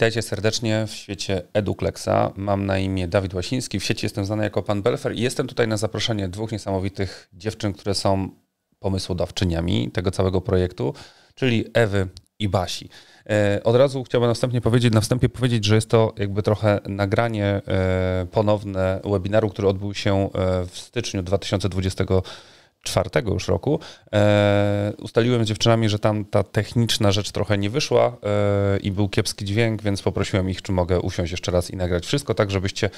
Witajcie serdecznie w świecie Edukleksa. Mam na imię Dawid Łasiński. W sieci jestem znany jako pan Belfer i jestem tutaj na zaproszenie dwóch niesamowitych dziewczyn, które są pomysłodawczyniami tego całego projektu, czyli Ewy i Basi. E, od razu chciałbym następnie powiedzieć, na wstępie powiedzieć, że jest to jakby trochę nagranie e, ponowne webinaru, który odbył się e, w styczniu 2020 czwartego już roku, e, ustaliłem z dziewczynami, że tam ta techniczna rzecz trochę nie wyszła e, i był kiepski dźwięk, więc poprosiłem ich, czy mogę usiąść jeszcze raz i nagrać wszystko, tak żebyście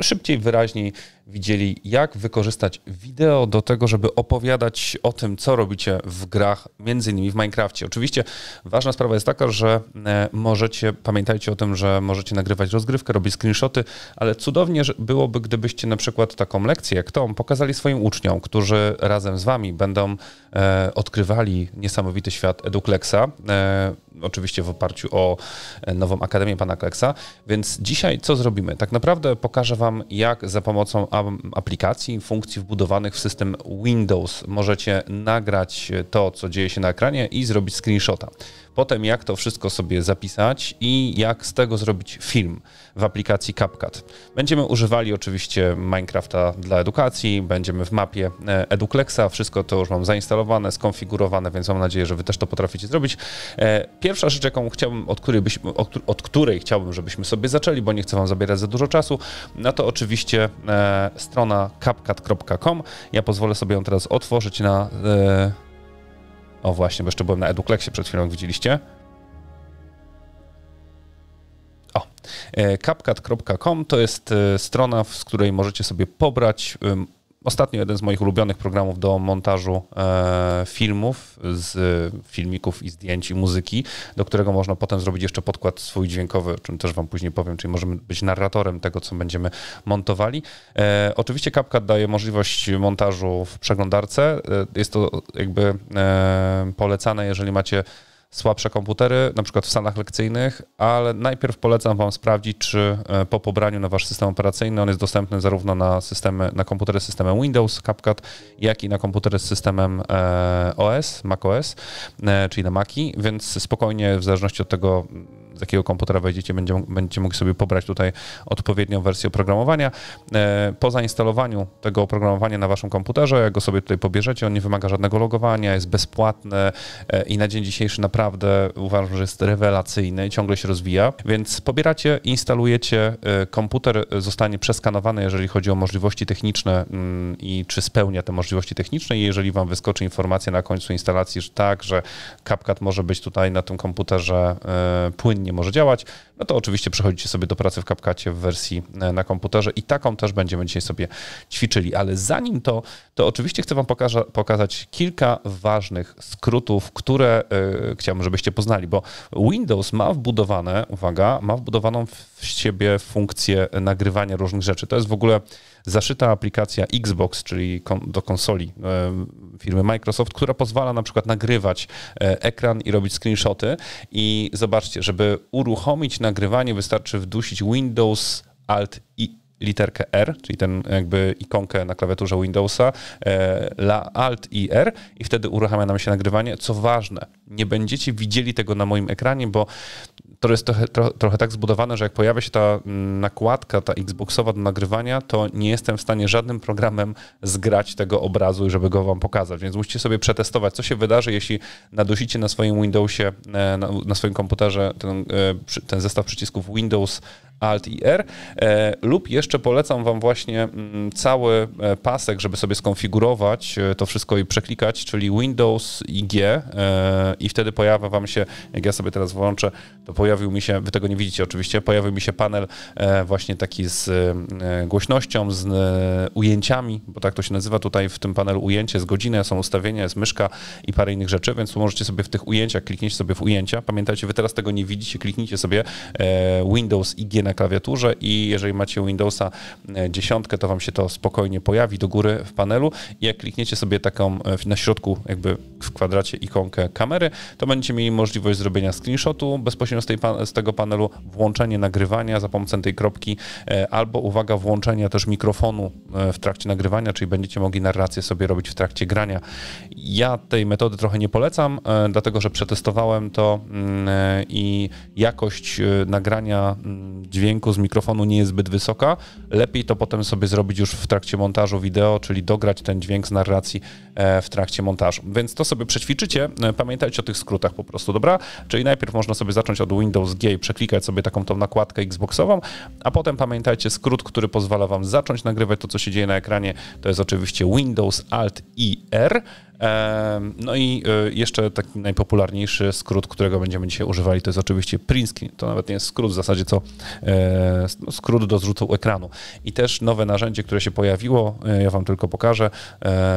szybciej, wyraźniej widzieli, jak wykorzystać wideo do tego, żeby opowiadać o tym, co robicie w grach, między innymi w Minecrafcie. Oczywiście ważna sprawa jest taka, że e, możecie, pamiętajcie o tym, że możecie nagrywać rozgrywkę, robić screenshoty, ale cudownie byłoby, gdybyście na przykład taką lekcję jak tą pokazali swoim uczniom, którzy razem z wami będą e, odkrywali niesamowity świat Eduklexa. E, oczywiście w oparciu o e, nową Akademię Pana Kleksa. Więc dzisiaj co zrobimy? Tak naprawdę pokażę Wam, jak za pomocą aplikacji, funkcji wbudowanych w system Windows możecie nagrać e, to, co dzieje się na ekranie i zrobić screenshota potem jak to wszystko sobie zapisać i jak z tego zrobić film w aplikacji CapCut. Będziemy używali oczywiście Minecrafta dla edukacji, będziemy w mapie e, Eduklexa. wszystko to już mam zainstalowane, skonfigurowane, więc mam nadzieję, że wy też to potraficie zrobić. E, pierwsza rzecz, jaką chciałbym, od której, byśmy, od której chciałbym, żebyśmy sobie zaczęli, bo nie chcę wam zabierać za dużo czasu, no to oczywiście e, strona capcat.com. Ja pozwolę sobie ją teraz otworzyć na o właśnie, bo jeszcze byłem na Edukleksie przed chwilą, widzieliście. O, CapCut.com e, to jest e, strona, z której możecie sobie pobrać Ostatnio jeden z moich ulubionych programów do montażu e, filmów, z e, filmików i zdjęć i muzyki, do którego można potem zrobić jeszcze podkład swój dźwiękowy, o czym też wam później powiem, czyli możemy być narratorem tego, co będziemy montowali. E, oczywiście CapCut daje możliwość montażu w przeglądarce. E, jest to jakby e, polecane, jeżeli macie słabsze komputery, na przykład w salach lekcyjnych, ale najpierw polecam Wam sprawdzić, czy e, po pobraniu na Wasz system operacyjny on jest dostępny zarówno na, systemy, na komputery z systemem Windows, CapCut, jak i na komputery z systemem e, OS, macOS, e, czyli na Maci, więc spokojnie w zależności od tego, z jakiego komputera wejdziecie, będzie, będziecie mogli sobie pobrać tutaj odpowiednią wersję oprogramowania. E, po zainstalowaniu tego oprogramowania na waszym komputerze, jak go sobie tutaj pobierzecie, on nie wymaga żadnego logowania, jest bezpłatny e, i na dzień dzisiejszy naprawdę uważam, że jest rewelacyjny, ciągle się rozwija. Więc pobieracie, instalujecie, e, komputer zostanie przeskanowany, jeżeli chodzi o możliwości techniczne mm, i czy spełnia te możliwości techniczne i jeżeli wam wyskoczy informacja na końcu instalacji, że tak, że CapCut może być tutaj na tym komputerze płynnie nie może działać, no to oczywiście przechodzicie sobie do pracy w kapkacie w wersji e, na komputerze i taką też będziemy dzisiaj sobie ćwiczyli. Ale zanim to, to oczywiście chcę Wam pokazać kilka ważnych skrótów, które yy, chciałbym, żebyście poznali, bo Windows ma wbudowane, uwaga, ma wbudowaną w siebie funkcję nagrywania różnych rzeczy. To jest w ogóle zaszyta aplikacja Xbox, czyli kon do konsoli yy, firmy Microsoft, która pozwala na przykład nagrywać yy, ekran i robić screenshoty. I zobaczcie, żeby uruchomić nagrywanie, wystarczy wdusić Windows Alt i literkę R, czyli ten jakby ikonkę na klawiaturze Windowsa, e, la Alt i R i wtedy uruchamia nam się nagrywanie. Co ważne, nie będziecie widzieli tego na moim ekranie, bo to jest trochę, trochę, trochę, tak zbudowane, że jak pojawia się ta mm, nakładka, ta Xboxowa do nagrywania, to nie jestem w stanie żadnym programem zgrać tego obrazu i żeby go wam pokazać. Więc musicie sobie przetestować, co się wydarzy, jeśli nadusicie na swoim Windowsie, e, na, na swoim komputerze ten, e, ten zestaw przycisków Windows, Alt i R. E, lub jeszcze polecam Wam właśnie mm, cały e, pasek, żeby sobie skonfigurować e, to wszystko i przeklikać, czyli Windows i G i wtedy pojawia Wam się, jak ja sobie teraz włączę, to pojawił mi się, Wy tego nie widzicie oczywiście, pojawił mi się panel właśnie taki z głośnością, z ujęciami, bo tak to się nazywa tutaj w tym panelu ujęcie, jest godzina, są ustawienia, jest myszka i parę innych rzeczy, więc tu możecie sobie w tych ujęciach, kliknijcie sobie w ujęcia, pamiętajcie, Wy teraz tego nie widzicie, kliknijcie sobie Windows i G na klawiaturze i jeżeli macie Windowsa 10, e, to Wam się to spokojnie pojawi do góry w panelu i jak klikniecie sobie taką e, na środku jakby w kwadracie ikonkę kamery, to będziecie mieli możliwość zrobienia screenshotu bezpośrednio z, tej, z tego panelu, włączenie nagrywania za pomocą tej kropki e, albo, uwaga, włączenia też mikrofonu w trakcie nagrywania, czyli będziecie mogli narrację sobie robić w trakcie grania. Ja tej metody trochę nie polecam, dlatego że przetestowałem to mm, i jakość nagrania mm, dźwięku z mikrofonu nie jest zbyt wysoka. Lepiej to potem sobie zrobić już w trakcie montażu wideo, czyli dograć ten dźwięk z narracji e, w trakcie montażu. Więc to sobie przećwiczycie. E, pamiętajcie o tych skrótach po prostu, dobra? Czyli najpierw można sobie zacząć od Windows G i przeklikać sobie taką tą nakładkę Xboxową, a potem pamiętajcie skrót, który pozwala Wam zacząć nagrywać to, co się dzieje na ekranie. To jest oczywiście Windows Alt i R. No i e, jeszcze taki najpopularniejszy skrót, którego będziemy dzisiaj używali, to jest oczywiście print screen. To nawet nie jest skrót w zasadzie, co e, no, skrót do zrzutu ekranu. I też nowe narzędzie, które się pojawiło, e, ja Wam tylko pokażę.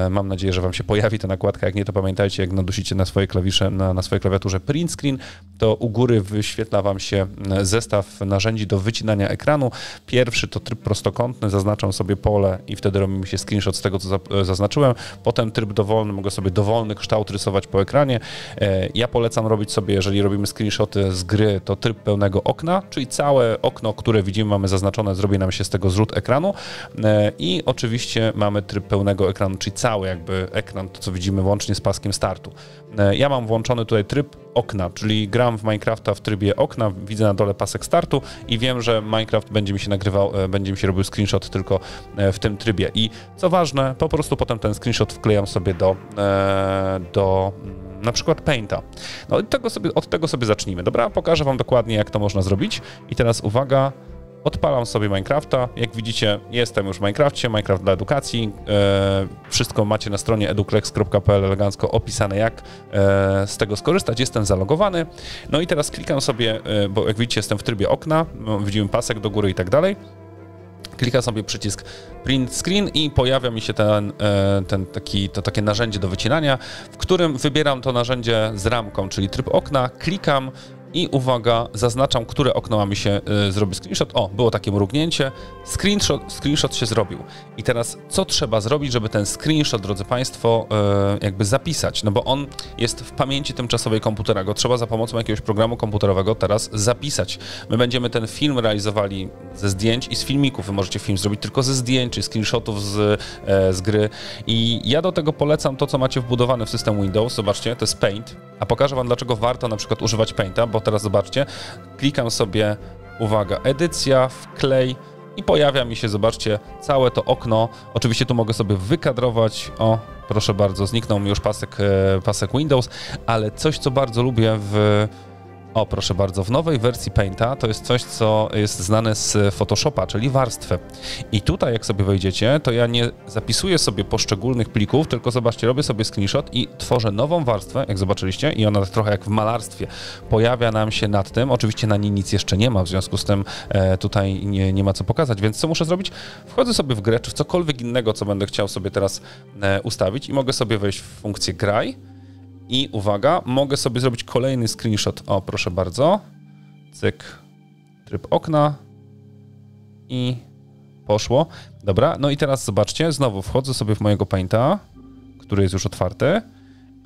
Mam nadzieję, że Wam się pojawi ta nakładka. Jak nie, to pamiętajcie, jak nadusicie na swoje klawisze, na, na swojej klawiaturze print screen, to u góry wyświetla Wam się zestaw narzędzi do wycinania ekranu. Pierwszy to tryb prostokątny, zaznaczam sobie pole i wtedy robimy się screenshot z tego, co zaznaczyłem. Potem tryb dowolny, mogę mogę sobie dowolny kształt rysować po ekranie. E, ja polecam robić sobie, jeżeli robimy screenshoty z gry, to tryb pełnego okna, czyli całe okno, które widzimy, mamy zaznaczone, zrobi nam się z tego zrzut ekranu. E, I oczywiście mamy tryb pełnego ekranu, czyli cały jakby ekran, to co widzimy łącznie z paskiem startu. E, ja mam włączony tutaj tryb okna, czyli gram w Minecrafta w trybie okna, widzę na dole pasek startu i wiem, że Minecraft będzie mi się nagrywał, e, będzie mi się robił screenshot tylko e, w tym trybie. I co ważne, po prostu potem ten screenshot wklejam sobie do, do mm, na przykład Painta. No od tego sobie, od tego sobie zacznijmy, dobra? Pokażę Wam dokładnie, jak to można zrobić. I teraz uwaga, Odpalam sobie Minecrafta. Jak widzicie, jestem już w Minecrafcie, Minecraft dla edukacji. E, wszystko macie na stronie eduklex.pl elegancko opisane, jak e, z tego skorzystać. Jestem zalogowany. No i teraz klikam sobie, e, bo jak widzicie, jestem w trybie okna, no, widzimy pasek do góry i tak dalej. Klikam sobie przycisk print screen i pojawia mi się ten, e, ten taki, to takie narzędzie do wycinania, w którym wybieram to narzędzie z ramką, czyli tryb okna, klikam, i uwaga, zaznaczam, które okno mamy się y, zrobić screenshot. O, było takie mrugnięcie. Screenshot, screenshot się zrobił. I teraz co trzeba zrobić, żeby ten screenshot, drodzy Państwo, y, jakby zapisać? No bo on jest w pamięci tymczasowej komputera. Go trzeba za pomocą jakiegoś programu komputerowego teraz zapisać. My będziemy ten film realizowali ze zdjęć i z filmików. Wy możecie film zrobić tylko ze zdjęć czy screenshotów z, e, z gry. I ja do tego polecam to, co macie wbudowane w system Windows. Zobaczcie, to jest Paint. A pokażę Wam, dlaczego warto na przykład używać Painta, bo bo teraz zobaczcie, klikam sobie, uwaga, edycja, wklej i pojawia mi się, zobaczcie, całe to okno. Oczywiście tu mogę sobie wykadrować, o, proszę bardzo, zniknął mi już pasek, e, pasek Windows, ale coś, co bardzo lubię w o, proszę bardzo, w nowej wersji Painta to jest coś, co jest znane z Photoshopa, czyli warstwę. I tutaj, jak sobie wejdziecie, to ja nie zapisuję sobie poszczególnych plików, tylko zobaczcie, robię sobie screenshot i tworzę nową warstwę, jak zobaczyliście, i ona tak trochę jak w malarstwie pojawia nam się nad tym. Oczywiście na niej nic jeszcze nie ma, w związku z tym e, tutaj nie, nie ma co pokazać, więc co muszę zrobić? Wchodzę sobie w grę, czy w cokolwiek innego, co będę chciał sobie teraz e, ustawić i mogę sobie wejść w funkcję graj, i uwaga, mogę sobie zrobić kolejny screenshot. O, proszę bardzo. Cyk. Tryb okna. I poszło. Dobra, no i teraz zobaczcie, znowu wchodzę sobie w mojego Painta, który jest już otwarty.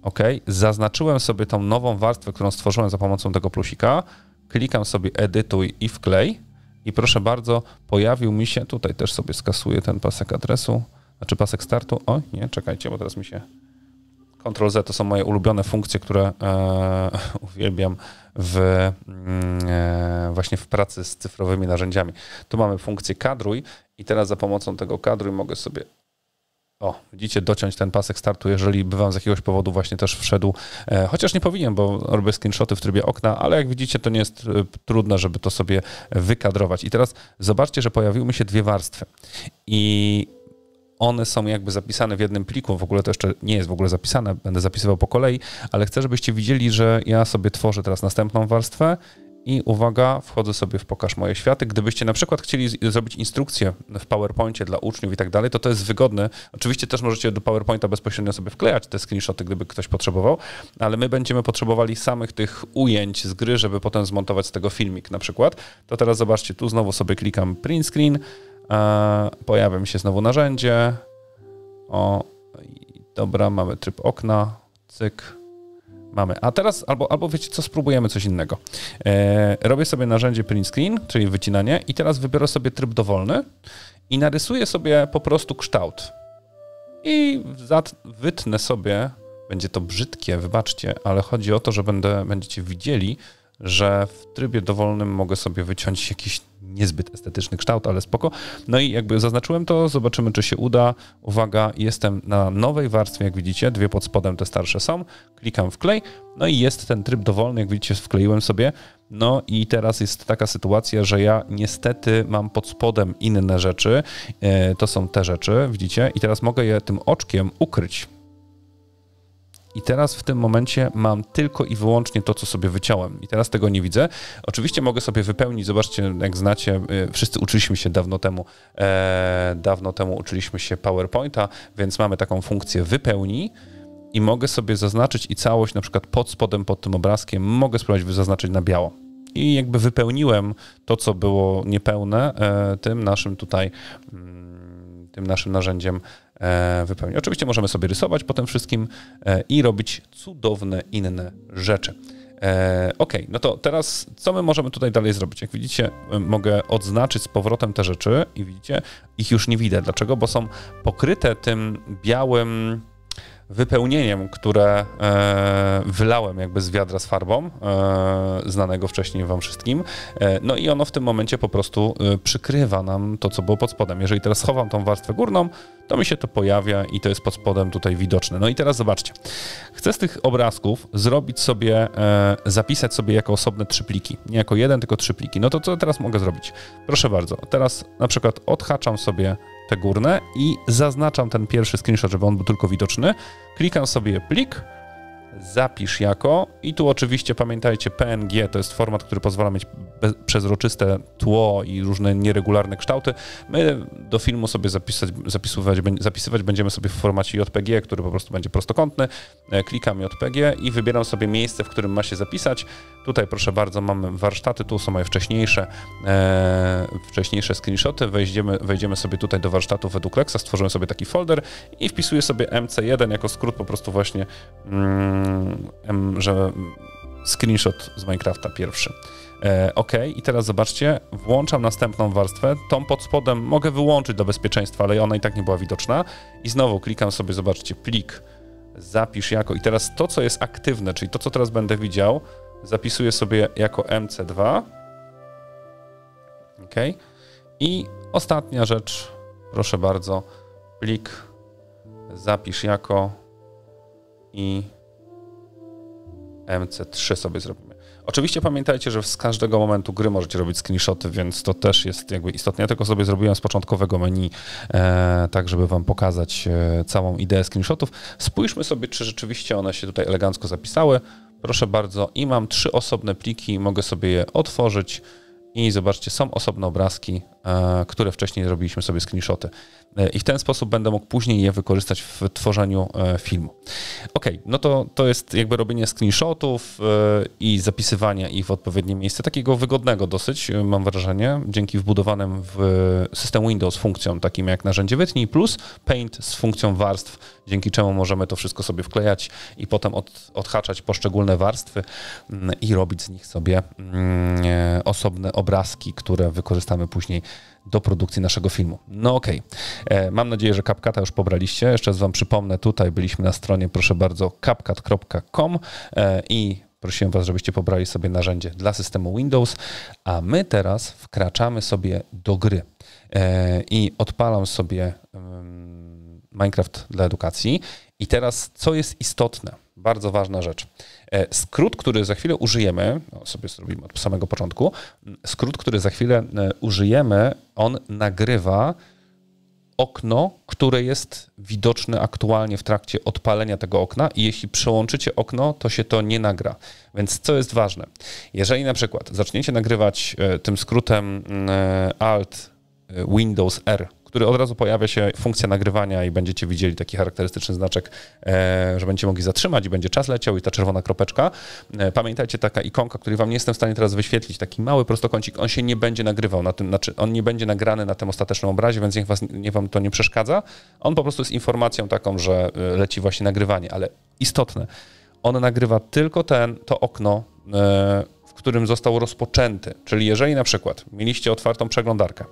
OK, zaznaczyłem sobie tą nową warstwę, którą stworzyłem za pomocą tego plusika. Klikam sobie edytuj i wklej. I proszę bardzo, pojawił mi się, tutaj też sobie skasuję ten pasek adresu, znaczy pasek startu. O, nie, czekajcie, bo teraz mi się Ctrl-Z to są moje ulubione funkcje, które e, uwielbiam w, mm, e, właśnie w pracy z cyfrowymi narzędziami. Tu mamy funkcję kadruj i teraz za pomocą tego kadruj mogę sobie o, widzicie, dociąć ten pasek startu, jeżeli by wam z jakiegoś powodu właśnie też wszedł. E, chociaż nie powinien, bo robię screenshoty w trybie okna, ale jak widzicie, to nie jest e, trudne, żeby to sobie wykadrować. I teraz zobaczcie, że pojawiły mi się dwie warstwy. I one są jakby zapisane w jednym pliku. W ogóle to jeszcze nie jest w ogóle zapisane, będę zapisywał po kolei, ale chcę, żebyście widzieli, że ja sobie tworzę teraz następną warstwę i uwaga, wchodzę sobie w pokaż moje światy. Gdybyście na przykład chcieli zrobić instrukcję w PowerPoincie dla uczniów i tak dalej, to to jest wygodne. Oczywiście też możecie do PowerPointa bezpośrednio sobie wklejać te screenshoty, gdyby ktoś potrzebował, ale my będziemy potrzebowali samych tych ujęć z gry, żeby potem zmontować z tego filmik na przykład. To teraz zobaczcie, tu znowu sobie klikam print screen, E, Pojawia mi się znowu narzędzie. O, dobra, mamy tryb okna. Cyk. Mamy. A teraz albo, albo wiecie co, spróbujemy coś innego. E, robię sobie narzędzie print screen, czyli wycinanie i teraz wybiorę sobie tryb dowolny i narysuję sobie po prostu kształt. I wytnę sobie, będzie to brzydkie, wybaczcie, ale chodzi o to, że będę, będziecie widzieli, że w trybie dowolnym mogę sobie wyciąć jakiś niezbyt estetyczny kształt, ale spoko. No i jakby zaznaczyłem to, zobaczymy czy się uda. Uwaga, jestem na nowej warstwie, jak widzicie, dwie pod spodem te starsze są. Klikam w klej, no i jest ten tryb dowolny, jak widzicie, wkleiłem sobie. No i teraz jest taka sytuacja, że ja niestety mam pod spodem inne rzeczy. E, to są te rzeczy, widzicie, i teraz mogę je tym oczkiem ukryć i teraz w tym momencie mam tylko i wyłącznie to, co sobie wyciąłem. I teraz tego nie widzę. Oczywiście mogę sobie wypełnić, zobaczcie, jak znacie, y, wszyscy uczyliśmy się dawno temu, e, dawno temu uczyliśmy się PowerPointa, więc mamy taką funkcję wypełni i mogę sobie zaznaczyć i całość, na przykład pod spodem, pod tym obrazkiem, mogę spróbować zaznaczyć na biało. I jakby wypełniłem to, co było niepełne, e, tym naszym tutaj, mm, tym naszym narzędziem E, wypełnić. Oczywiście możemy sobie rysować po tym wszystkim e, i robić cudowne inne rzeczy. E, ok, no to teraz co my możemy tutaj dalej zrobić? Jak widzicie, mogę odznaczyć z powrotem te rzeczy i widzicie, ich już nie widzę. Dlaczego? Bo są pokryte tym białym wypełnieniem, które e, wylałem jakby z wiadra z farbą, e, znanego wcześniej wam wszystkim. E, no i ono w tym momencie po prostu e, przykrywa nam to, co było pod spodem. Jeżeli teraz schowam tą warstwę górną, to mi się to pojawia i to jest pod spodem tutaj widoczne. No i teraz zobaczcie. Chcę z tych obrazków zrobić sobie, e, zapisać sobie jako osobne trzy pliki. Nie jako jeden, tylko trzy pliki. No to co teraz mogę zrobić? Proszę bardzo, teraz na przykład odhaczam sobie te górne i zaznaczam ten pierwszy screenshot, żeby on był tylko widoczny. Klikam sobie plik, zapisz jako. I tu oczywiście pamiętajcie, PNG to jest format, który pozwala mieć przezroczyste tło i różne nieregularne kształty. My do filmu sobie zapisać, zapisywać, zapisywać będziemy sobie w formacie JPG, który po prostu będzie prostokątny. E, Klikam JPG i wybieram sobie miejsce, w którym ma się zapisać. Tutaj proszę bardzo, mamy warsztaty, tu są moje wcześniejsze, e, wcześniejsze screenshoty. Wejdziemy, wejdziemy sobie tutaj do warsztatów według Lexa, stworzymy sobie taki folder i wpisuję sobie MC1 jako skrót po prostu właśnie mm, że screenshot z Minecrafta pierwszy. E, OK, i teraz zobaczcie, włączam następną warstwę. Tą pod spodem mogę wyłączyć do bezpieczeństwa, ale ona i tak nie była widoczna. I znowu klikam sobie, zobaczcie, plik, zapisz jako. I teraz to, co jest aktywne, czyli to, co teraz będę widział, zapisuję sobie jako MC2. OK. I ostatnia rzecz, proszę bardzo, plik, zapisz jako i MC3 sobie zrobimy. Oczywiście pamiętajcie, że z każdego momentu gry możecie robić screenshoty, więc to też jest jakby istotne. Ja tylko sobie zrobiłem z początkowego menu, e, tak żeby wam pokazać e, całą ideę screenshotów. Spójrzmy sobie, czy rzeczywiście one się tutaj elegancko zapisały. Proszę bardzo, i mam trzy osobne pliki, mogę sobie je otworzyć i zobaczcie, są osobne obrazki, e, które wcześniej robiliśmy sobie screenshoty. E, i w ten sposób będę mógł później je wykorzystać w tworzeniu e, filmu. Ok, no to, to jest jakby robienie screenshotów e, i zapisywanie ich w odpowiednie miejsce, takiego wygodnego dosyć, mam wrażenie, dzięki wbudowanym w system Windows funkcjom, takim jak narzędzie wytnij, plus Paint z funkcją warstw, dzięki czemu możemy to wszystko sobie wklejać i potem od, odhaczać poszczególne warstwy mm, i robić z nich sobie mm, osobne obrazki, które wykorzystamy później do produkcji naszego filmu. No okej. Okay. E, mam nadzieję, że CapCata już pobraliście. Jeszcze raz wam przypomnę, tutaj byliśmy na stronie, proszę bardzo, kapkat.com e, i prosiłem was, żebyście pobrali sobie narzędzie dla systemu Windows, a my teraz wkraczamy sobie do gry. E, I odpalam sobie Minecraft dla edukacji. I teraz, co jest istotne, bardzo ważna rzecz. E, skrót, który za chwilę użyjemy, no sobie zrobimy od samego początku, skrót, który za chwilę e, użyjemy, on nagrywa okno, które jest widoczne aktualnie w trakcie odpalenia tego okna i jeśli przełączycie okno, to się to nie nagra. Więc co jest ważne? Jeżeli na przykład zaczniecie nagrywać e, tym skrótem mm, Alt Windows R który od razu pojawia się funkcja nagrywania i będziecie widzieli taki charakterystyczny znaczek, e, że będziecie mogli zatrzymać i będzie czas leciał i ta czerwona kropeczka. E, pamiętajcie, taka ikonka, której wam nie jestem w stanie teraz wyświetlić, taki mały prostokącik, on się nie będzie nagrywał, na tym, znaczy on nie będzie nagrany na tym ostatecznym obrazie, więc niech, was, niech wam to nie przeszkadza. On po prostu jest informacją taką, że e, leci właśnie nagrywanie, ale istotne, on nagrywa tylko ten, to okno, w którym został rozpoczęty. Czyli jeżeli na przykład mieliście otwartą przeglądarkę,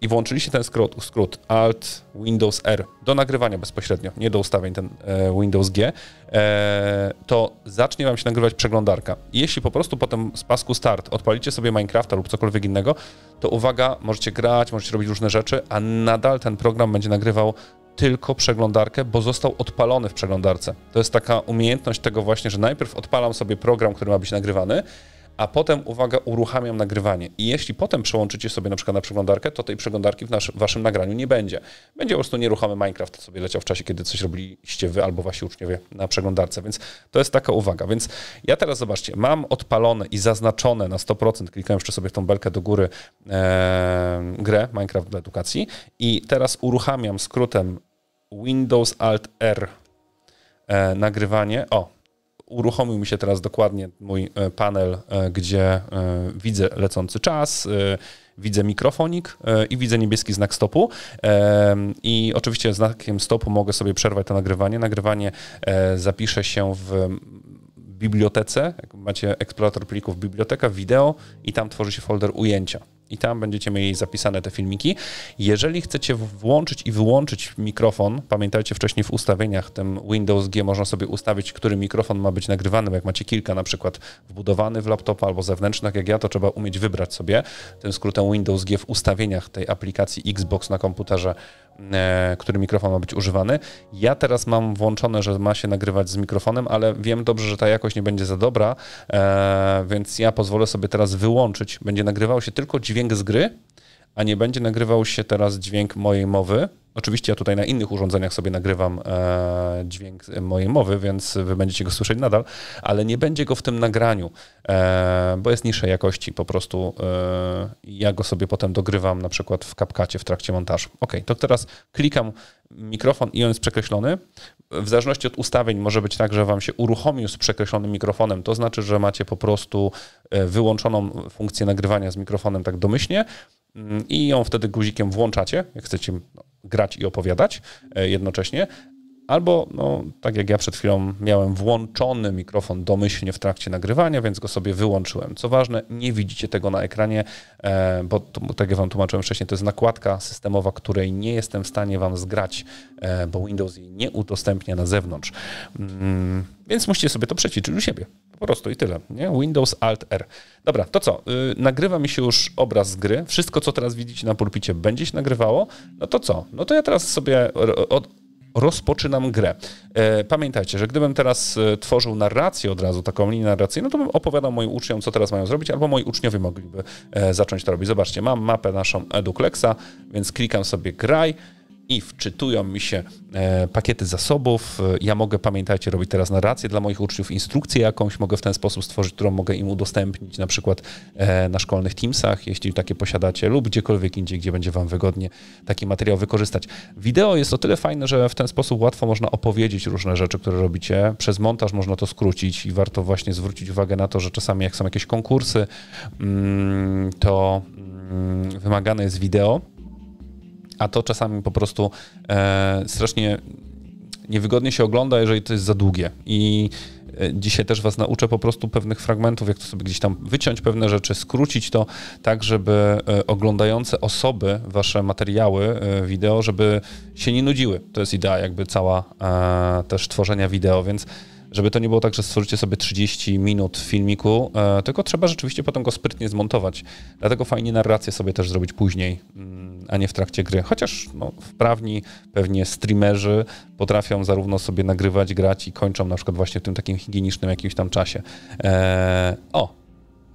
i włączyliście ten skrót, skrót Alt Windows R do nagrywania bezpośrednio, nie do ustawień ten e, Windows G, e, to zacznie Wam się nagrywać przeglądarka. I jeśli po prostu potem z pasku Start odpalicie sobie Minecrafta lub cokolwiek innego, to uwaga, możecie grać, możecie robić różne rzeczy, a nadal ten program będzie nagrywał tylko przeglądarkę, bo został odpalony w przeglądarce. To jest taka umiejętność tego właśnie, że najpierw odpalam sobie program, który ma być nagrywany, a potem, uwaga, uruchamiam nagrywanie. I jeśli potem przełączycie sobie na przykład na przeglądarkę, to tej przeglądarki w naszym, waszym nagraniu nie będzie. Będzie po prostu nieruchomy Minecraft to sobie leciał w czasie, kiedy coś robiliście wy albo wasi uczniowie na przeglądarce, więc to jest taka uwaga. Więc ja teraz, zobaczcie, mam odpalone i zaznaczone na 100%, klikam jeszcze sobie w tą belkę do góry e, grę Minecraft dla edukacji i teraz uruchamiam skrótem Windows Alt R e, nagrywanie. O, uruchomił mi się teraz dokładnie mój e, panel, e, gdzie e, widzę lecący czas, widzę mikrofonik i widzę niebieski znak stopu. I oczywiście znakiem stopu mogę sobie przerwać to nagrywanie. Nagrywanie zapisze się w bibliotece. Macie eksplorator plików biblioteka, wideo i tam tworzy się folder ujęcia i tam będziecie mieli zapisane te filmiki. Jeżeli chcecie włączyć i wyłączyć mikrofon, pamiętajcie wcześniej w ustawieniach, tym Windows G można sobie ustawić, który mikrofon ma być nagrywany, bo jak macie kilka na przykład wbudowany w laptopa albo zewnętrzny, jak ja, to trzeba umieć wybrać sobie tym skrótem Windows G w ustawieniach tej aplikacji Xbox na komputerze E, który mikrofon ma być używany. Ja teraz mam włączone, że ma się nagrywać z mikrofonem, ale wiem dobrze, że ta jakość nie będzie za dobra, e, więc ja pozwolę sobie teraz wyłączyć. Będzie nagrywał się tylko dźwięk z gry, a nie będzie nagrywał się teraz dźwięk mojej mowy. Oczywiście ja tutaj na innych urządzeniach sobie nagrywam e, dźwięk mojej mowy, więc wy będziecie go słyszeć nadal, ale nie będzie go w tym nagraniu, e, bo jest niższej jakości. Po prostu e, ja go sobie potem dogrywam na przykład w kapkacie w trakcie montażu. Ok, to teraz klikam mikrofon i on jest przekreślony. W zależności od ustawień może być tak, że wam się uruchomił z przekreślonym mikrofonem, to znaczy, że macie po prostu wyłączoną funkcję nagrywania z mikrofonem tak domyślnie mm, i ją wtedy guzikiem włączacie, jak chcecie no, grać i opowiadać e, jednocześnie, Albo, no, tak jak ja przed chwilą miałem włączony mikrofon domyślnie w trakcie nagrywania, więc go sobie wyłączyłem. Co ważne, nie widzicie tego na ekranie, e, bo to, tak jak Wam tłumaczyłem wcześniej, to jest nakładka systemowa, której nie jestem w stanie Wam zgrać, e, bo Windows jej nie udostępnia na zewnątrz. Mm, więc musicie sobie to przećwiczyć u siebie. Po prostu i tyle. Nie? Windows Alt R. Dobra, to co? Y, nagrywa mi się już obraz z gry. Wszystko, co teraz widzicie na pulpicie, będzie się nagrywało. No to co? No to ja teraz sobie od, rozpoczynam grę. E, pamiętajcie, że gdybym teraz e, tworzył narrację od razu, taką linię narracyjną, to bym opowiadał moim uczniom, co teraz mają zrobić, albo moi uczniowie mogliby e, zacząć to robić. Zobaczcie, mam mapę naszą Eduklexa, więc klikam sobie graj i wczytują mi się e, pakiety zasobów. E, ja mogę, pamiętajcie, robić teraz narrację dla moich uczniów, instrukcję jakąś mogę w ten sposób stworzyć, którą mogę im udostępnić na przykład e, na szkolnych Teamsach, jeśli takie posiadacie, lub gdziekolwiek indziej, gdzie będzie Wam wygodnie taki materiał wykorzystać. Wideo jest o tyle fajne, że w ten sposób łatwo można opowiedzieć różne rzeczy, które robicie. Przez montaż można to skrócić i warto właśnie zwrócić uwagę na to, że czasami jak są jakieś konkursy, mm, to mm, wymagane jest wideo a to czasami po prostu e, strasznie niewygodnie się ogląda, jeżeli to jest za długie. I e, dzisiaj też Was nauczę po prostu pewnych fragmentów, jak to sobie gdzieś tam wyciąć pewne rzeczy, skrócić to tak, żeby e, oglądające osoby Wasze materiały e, wideo, żeby się nie nudziły. To jest idea jakby cała też tworzenia wideo, więc żeby to nie było tak, że stworzycie sobie 30 minut filmiku, e, tylko trzeba rzeczywiście potem go sprytnie zmontować. Dlatego fajnie narrację sobie też zrobić później, mm, a nie w trakcie gry. Chociaż no, wprawni pewnie streamerzy potrafią zarówno sobie nagrywać, grać i kończą na przykład właśnie w tym takim higienicznym jakimś tam czasie. Eee, o,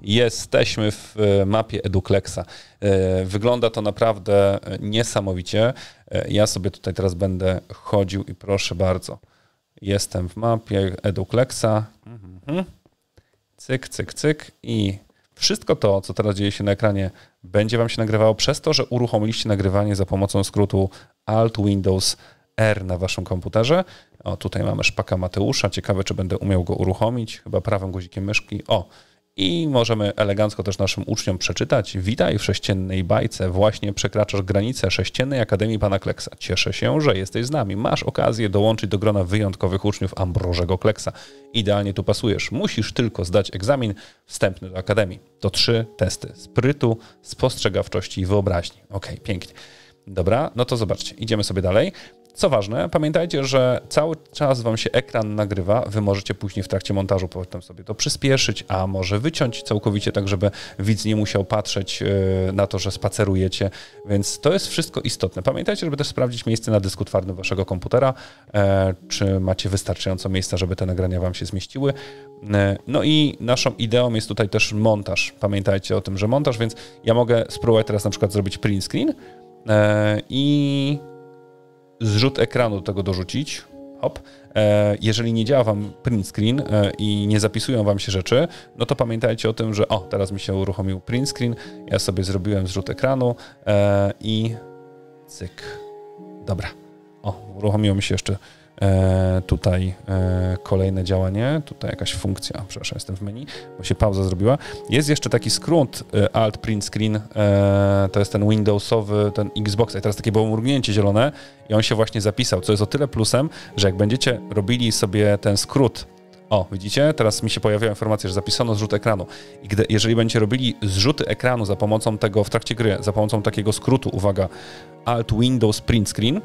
jesteśmy w e, mapie Edukleksa. E, wygląda to naprawdę niesamowicie. Ja sobie tutaj teraz będę chodził i proszę bardzo. Jestem w mapie EduKleksa. Mhm. Cyk, cyk, cyk i wszystko to, co teraz dzieje się na ekranie, będzie Wam się nagrywało przez to, że uruchomiliście nagrywanie za pomocą skrótu Alt Windows R na Waszym komputerze. O, tutaj mamy szpaka Mateusza. Ciekawe, czy będę umiał go uruchomić. Chyba prawym guzikiem myszki. O, i możemy elegancko też naszym uczniom przeczytać. Witaj w sześciennej bajce. Właśnie przekraczasz granicę sześciennej Akademii Pana Kleksa. Cieszę się, że jesteś z nami. Masz okazję dołączyć do grona wyjątkowych uczniów Ambrożego Kleksa. Idealnie tu pasujesz. Musisz tylko zdać egzamin wstępny do Akademii. To trzy testy. Sprytu, spostrzegawczości i wyobraźni. Okej, okay, pięknie. Dobra, no to zobaczcie. Idziemy sobie dalej. Co ważne, pamiętajcie, że cały czas Wam się ekran nagrywa. Wy możecie później w trakcie montażu potem sobie to przyspieszyć, a może wyciąć całkowicie, tak żeby widz nie musiał patrzeć e, na to, że spacerujecie. Więc to jest wszystko istotne. Pamiętajcie, żeby też sprawdzić miejsce na dysku twardym Waszego komputera, e, czy macie wystarczająco miejsca, żeby te nagrania Wam się zmieściły. E, no i naszą ideą jest tutaj też montaż. Pamiętajcie o tym, że montaż, więc ja mogę spróbować teraz na przykład zrobić print screen i zrzut ekranu do tego dorzucić. Hop. E, jeżeli nie działa Wam print screen e, i nie zapisują Wam się rzeczy, no to pamiętajcie o tym, że o, teraz mi się uruchomił print screen, ja sobie zrobiłem zrzut ekranu e, i cyk. Dobra. O, uruchomiło mi się jeszcze E, tutaj e, kolejne działanie, tutaj jakaś funkcja, przepraszam, jestem w menu, bo się pauza zrobiła. Jest jeszcze taki skrót e, Alt Print Screen, to jest ten Windowsowy, ten Xbox, i teraz takie było mrugnięcie zielone i on się właśnie zapisał, co jest o tyle plusem, że jak będziecie robili sobie ten skrót o, widzicie? Teraz mi się pojawiła informacja, że zapisano zrzut ekranu. I gdy, jeżeli będziecie robili zrzuty ekranu za pomocą tego, w trakcie gry, za pomocą takiego skrótu, uwaga, Alt Windows Print Screen,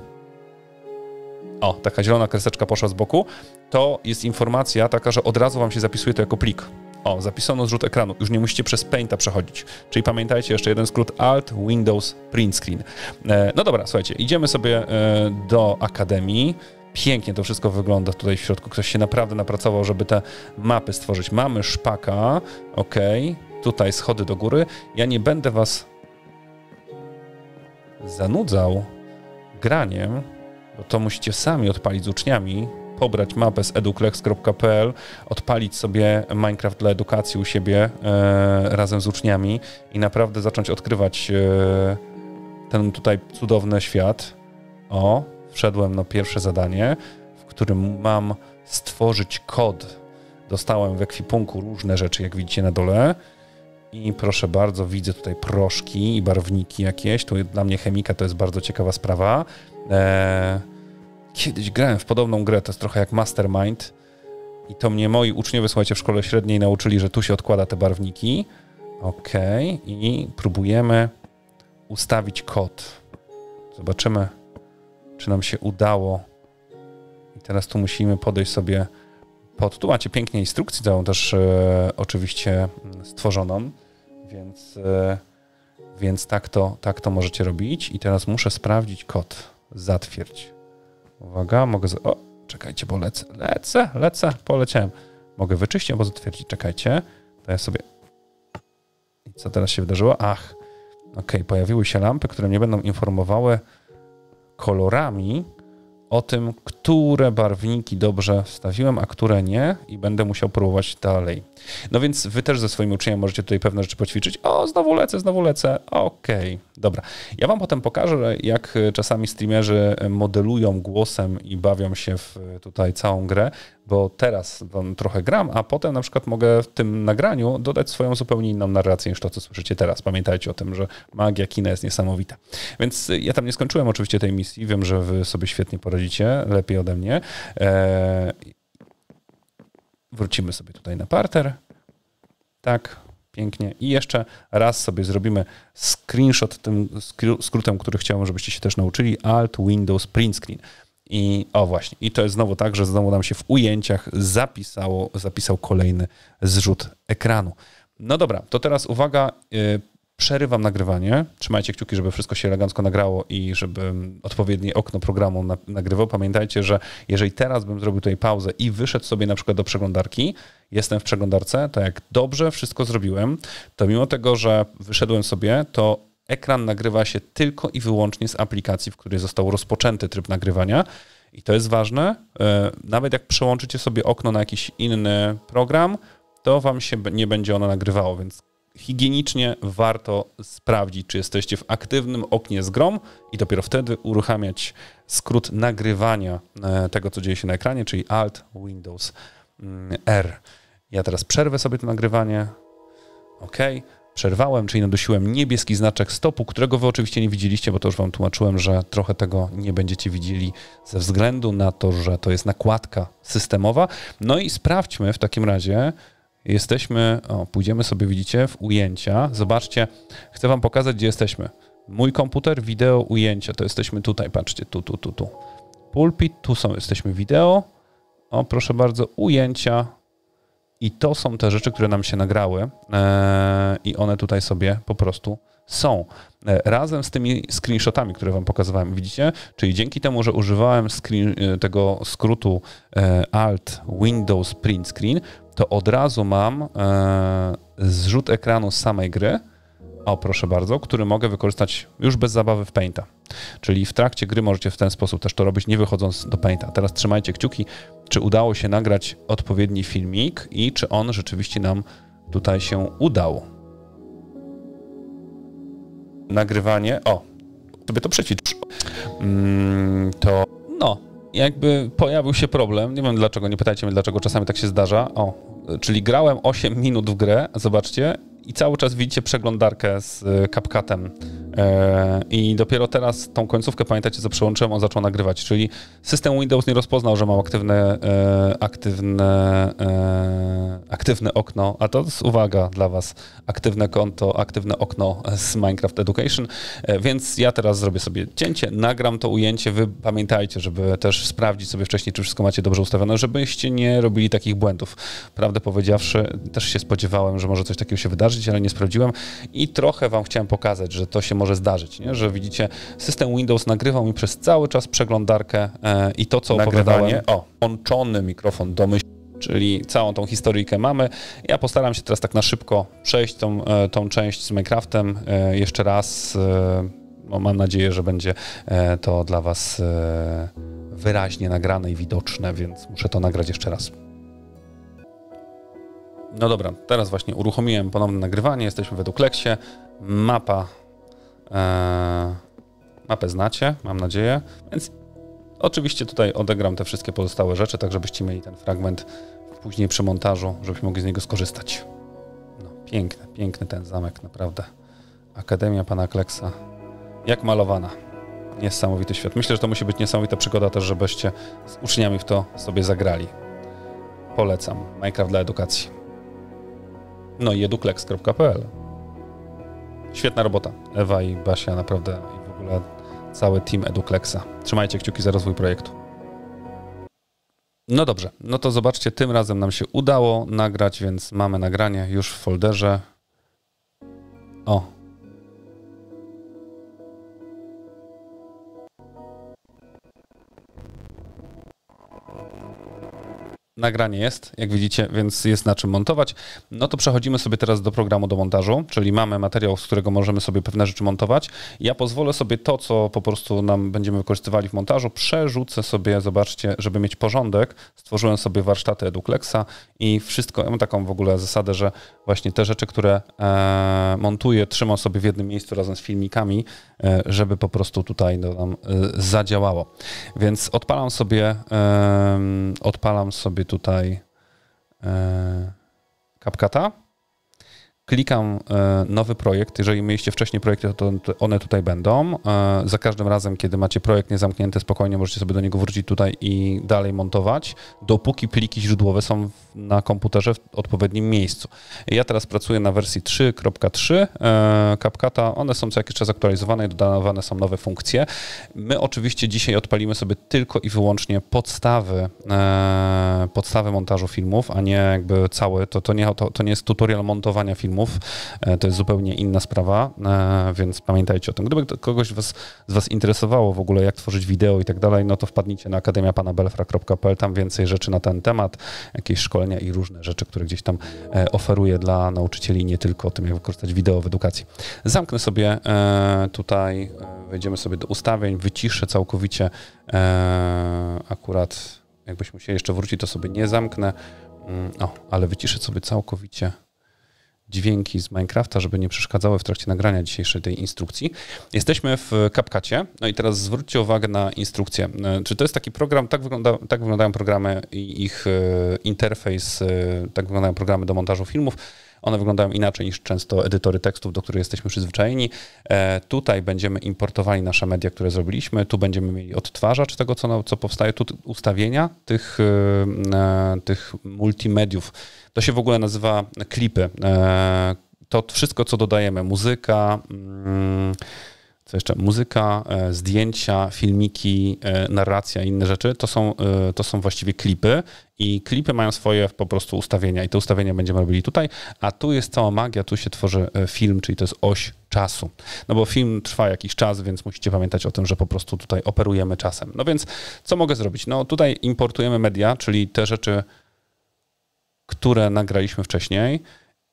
o, taka zielona kreseczka poszła z boku, to jest informacja taka, że od razu wam się zapisuje to jako plik. O, zapisano zrzut ekranu, już nie musicie przez Painta przechodzić. Czyli pamiętajcie jeszcze jeden skrót Alt Windows Print Screen. E, no dobra, słuchajcie, idziemy sobie e, do Akademii. Pięknie to wszystko wygląda tutaj w środku. Ktoś się naprawdę napracował, żeby te mapy stworzyć. Mamy szpaka, ok, tutaj schody do góry. Ja nie będę was zanudzał graniem, no to musicie sami odpalić z uczniami, pobrać mapę z eduklex.pl, odpalić sobie Minecraft dla edukacji u siebie e, razem z uczniami i naprawdę zacząć odkrywać e, ten tutaj cudowny świat. O, wszedłem na pierwsze zadanie, w którym mam stworzyć kod. Dostałem w ekwipunku różne rzeczy, jak widzicie na dole i proszę bardzo, widzę tutaj proszki i barwniki jakieś. Tu dla mnie chemika to jest bardzo ciekawa sprawa. Eee, kiedyś grałem w podobną grę, to jest trochę jak Mastermind. I to mnie moi uczniowie, słuchajcie, w szkole średniej nauczyli, że tu się odkłada te barwniki. OK, i próbujemy ustawić kod. Zobaczymy, czy nam się udało. I teraz tu musimy podejść sobie pod. Tu macie pięknie instrukcję, całą też e, oczywiście mm, stworzoną, więc, e, więc tak, to, tak to możecie robić. I teraz muszę sprawdzić kod. Zatwierdź. Uwaga, mogę. Z... O, czekajcie, bo lecę. Lecę, lecę, poleciałem. Mogę wyczyścić albo zatwierdzić. Czekajcie. To ja sobie. I co teraz się wydarzyło? Ach, ok, pojawiły się lampy, które mnie będą informowały kolorami o tym, które barwniki dobrze wstawiłem, a które nie i będę musiał próbować dalej. No więc wy też ze swoimi uczniami możecie tutaj pewne rzeczy poćwiczyć. O, znowu lecę, znowu lecę. Okej, okay. dobra. Ja wam potem pokażę, jak e, czasami streamerzy e, modelują głosem i bawią się w e, tutaj całą grę, bo teraz wam trochę gram, a potem na przykład mogę w tym nagraniu dodać swoją zupełnie inną narrację niż to, co słyszycie teraz. Pamiętajcie o tym, że magia kina jest niesamowita. Więc y, ja tam nie skończyłem oczywiście tej misji, wiem, że wy sobie świetnie poradzicie, lepiej ode mnie. E, wrócimy sobie tutaj na parter. Tak, pięknie. I jeszcze raz sobie zrobimy screenshot tym skrótem, który chciałem, żebyście się też nauczyli, Alt Windows Print Screen. I o właśnie, i to jest znowu tak, że znowu nam się w ujęciach zapisało, zapisał kolejny zrzut ekranu. No dobra, to teraz uwaga, y, przerywam nagrywanie. Trzymajcie kciuki, żeby wszystko się elegancko nagrało i żeby odpowiednie okno programu na, nagrywał. Pamiętajcie, że jeżeli teraz bym zrobił tutaj pauzę i wyszedł sobie na przykład do przeglądarki, jestem w przeglądarce, to jak dobrze wszystko zrobiłem, to mimo tego, że wyszedłem sobie, to ekran nagrywa się tylko i wyłącznie z aplikacji, w której został rozpoczęty tryb nagrywania. I to jest ważne. E, nawet jak przełączycie sobie okno na jakiś inny program, to wam się nie będzie ono nagrywało, więc higienicznie warto sprawdzić, czy jesteście w aktywnym oknie z grom i dopiero wtedy uruchamiać skrót nagrywania e, tego, co dzieje się na ekranie, czyli Alt Windows mm, R. Ja teraz przerwę sobie to nagrywanie. OK przerwałem, czyli nadusiłem niebieski znaczek stopu, którego wy oczywiście nie widzieliście, bo to już wam tłumaczyłem, że trochę tego nie będziecie widzieli ze względu na to, że to jest nakładka systemowa. No i sprawdźmy w takim razie, jesteśmy, o, pójdziemy sobie, widzicie, w ujęcia. Zobaczcie, chcę wam pokazać, gdzie jesteśmy. Mój komputer, wideo, ujęcia, to jesteśmy tutaj, patrzcie, tu, tu, tu, tu. Pulpit, tu są, jesteśmy wideo. O, proszę bardzo, ujęcia, i to są te rzeczy, które nam się nagrały e, i one tutaj sobie po prostu są. E, razem z tymi screenshotami, które Wam pokazywałem, widzicie? Czyli dzięki temu, że używałem screen, e, tego skrótu Alt Windows Print Screen, to od razu mam zrzut ekranu z samej gry o proszę bardzo, który mogę wykorzystać już bez zabawy w Painta. Czyli w trakcie gry możecie w ten sposób też to robić, nie wychodząc do Painta. Teraz trzymajcie kciuki, czy udało się nagrać odpowiedni filmik i czy on rzeczywiście nam tutaj się udało. Nagrywanie, o, gdyby to przećwicz. Mm, to, no, jakby pojawił się problem, nie wiem dlaczego, nie pytajcie mnie dlaczego, czasami tak się zdarza. O, czyli grałem 8 minut w grę, zobaczcie, i cały czas widzicie przeglądarkę z kapkatem e, e, I dopiero teraz tą końcówkę, pamiętacie, co przełączyłem, on zaczął nagrywać, czyli system Windows nie rozpoznał, że mam aktywne, e, aktywne, aktywne okno, a to jest uwaga dla was, aktywne konto, aktywne okno z Minecraft Education, więc ja teraz zrobię sobie cięcie, nagram to ujęcie, wy pamiętajcie, żeby też sprawdzić sobie wcześniej, czy wszystko macie dobrze ustawione, żebyście nie robili takich błędów. Prawdę powiedziawszy, też się spodziewałem, że może coś takiego się wydarzy, ale nie sprawdziłem I trochę Wam chciałem pokazać, że to się może zdarzyć, nie? że widzicie, system Windows nagrywał mi przez cały czas przeglądarkę e, i to, co opowiadałem, o, łączony mikrofon domyślny czyli całą tą historyjkę mamy. Ja postaram się teraz tak na szybko przejść tą, e, tą część z Minecraftem e, jeszcze raz. No, mam nadzieję, że będzie to dla Was wyraźnie nagrane i widoczne, więc muszę to nagrać jeszcze raz. No dobra, teraz właśnie uruchomiłem ponowne nagrywanie, jesteśmy według Leksie. Mapa. E, mapę znacie, mam nadzieję. Więc oczywiście tutaj odegram te wszystkie pozostałe rzeczy, tak żebyście mieli ten fragment później przy montażu, żebyśmy mogli z niego skorzystać. No, piękny, piękny ten zamek, naprawdę. Akademia pana Kleksa. Jak malowana. Niesamowity świat. Myślę, że to musi być niesamowita przygoda też, żebyście z uczniami w to sobie zagrali. Polecam. Minecraft dla edukacji. No i eduklex.pl. Świetna robota. Ewa i Basia naprawdę i w ogóle cały team Eduklexa. Trzymajcie kciuki za rozwój projektu. No dobrze, no to zobaczcie, tym razem nam się udało nagrać, więc mamy nagranie już w folderze. O, Nagranie jest, jak widzicie, więc jest na czym montować. No to przechodzimy sobie teraz do programu do montażu, czyli mamy materiał, z którego możemy sobie pewne rzeczy montować. Ja pozwolę sobie to, co po prostu nam będziemy wykorzystywali w montażu, przerzucę sobie, zobaczcie, żeby mieć porządek. Stworzyłem sobie warsztaty Eduklexa i wszystko, ja mam taką w ogóle zasadę, że właśnie te rzeczy, które e, montuję, trzymam sobie w jednym miejscu razem z filmikami, e, żeby po prostu tutaj no, nam e, zadziałało. Więc odpalam sobie, e, odpalam sobie tutaj e, kapkata klikam e, nowy projekt. Jeżeli mieliście wcześniej projekty, to one tutaj będą. E, za każdym razem, kiedy macie projekt niezamknięty, spokojnie możecie sobie do niego wrócić tutaj i dalej montować, dopóki pliki źródłowe są na komputerze w odpowiednim miejscu. Ja teraz pracuję na wersji 3.3 Kapkata. E, one są co jakiś czas aktualizowane i dodawane są nowe funkcje. My oczywiście dzisiaj odpalimy sobie tylko i wyłącznie podstawy, podstawy montażu filmów, a nie jakby całe. To, to, nie, to, to nie jest tutorial montowania filmu E, to jest zupełnie inna sprawa, e, więc pamiętajcie o tym. Gdyby kogoś was, z Was interesowało w ogóle, jak tworzyć wideo i tak dalej, no to wpadnijcie na akademiapanabelfra.pl, tam więcej rzeczy na ten temat, jakieś szkolenia i różne rzeczy, które gdzieś tam e, oferuję dla nauczycieli, nie tylko o tym, jak wykorzystać wideo w edukacji. Zamknę sobie tutaj, wejdziemy sobie do ustawień, wyciszę całkowicie akurat jakbyśmy musieli jeszcze wrócić, to sobie nie zamknę. Mm, o, ale wyciszę sobie całkowicie dźwięki z Minecrafta, żeby nie przeszkadzały w trakcie nagrania dzisiejszej tej instrukcji. Jesteśmy w CapCutie, no i teraz zwróćcie uwagę na instrukcję. E, czy to jest taki program, tak, wygląda, tak wyglądają programy i ich e, interfejs, e, tak wyglądają programy do montażu filmów. One wyglądają inaczej niż często edytory tekstów, do których jesteśmy przyzwyczajeni. tutaj będziemy importowali nasze media, które zrobiliśmy, tu będziemy mieli odtwarzacz tego, co, co powstaje, tu ustawienia tych, tych multimediów, to się w ogóle nazywa e, klipy. E, to wszystko, co dodajemy, muzyka, mm, co jeszcze, muzyka, e, zdjęcia, filmiki, narracja i inne rzeczy, to są, to są właściwie klipy i klipy mają swoje po prostu ustawienia i te ustawienia będziemy robili tutaj, a tu jest cała magia, tu się tworzy film, czyli to jest oś czasu. No bo film trwa jakiś czas, więc musicie pamiętać o tym, że po prostu tutaj operujemy czasem. No więc co mogę zrobić? No tutaj importujemy media, czyli te rzeczy, które nagraliśmy wcześniej.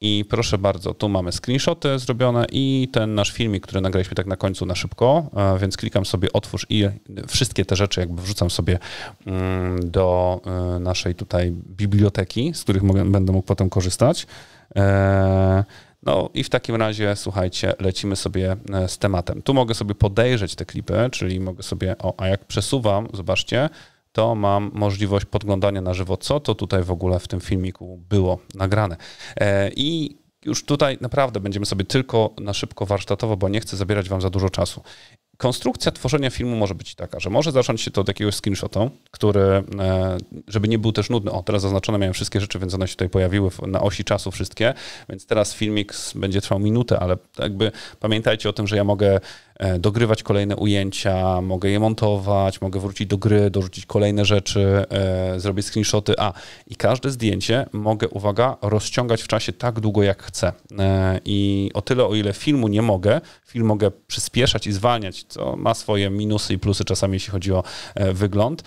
I proszę bardzo, tu mamy screenshoty zrobione i ten nasz filmik, który nagraliśmy tak na końcu na szybko, e, więc klikam sobie otwórz i wszystkie te rzeczy jakby wrzucam sobie mm, do e, naszej tutaj biblioteki, z których mogę, będę mógł potem korzystać. E, no i w takim razie, słuchajcie, lecimy sobie z tematem. Tu mogę sobie podejrzeć te klipy, czyli mogę sobie, o, a jak przesuwam, zobaczcie, to mam możliwość podglądania na żywo, co to tutaj w ogóle w tym filmiku było nagrane. E, I już tutaj naprawdę będziemy sobie tylko na szybko warsztatowo, bo nie chcę zabierać Wam za dużo czasu. Konstrukcja tworzenia filmu może być taka, że może zacząć się to od jakiegoś screenshotu, który, e, żeby nie był też nudny, o teraz zaznaczone miałem wszystkie rzeczy, więc one się tutaj pojawiły na osi czasu wszystkie, więc teraz filmik będzie trwał minutę, ale jakby pamiętajcie o tym, że ja mogę E, dogrywać kolejne ujęcia, mogę je montować, mogę wrócić do gry, dorzucić kolejne rzeczy, e, zrobić screenshoty. A i każde zdjęcie mogę, uwaga, rozciągać w czasie tak długo jak chcę. E, I o tyle, o ile filmu nie mogę, film mogę przyspieszać i zwalniać, co ma swoje minusy i plusy czasami, jeśli chodzi o wygląd,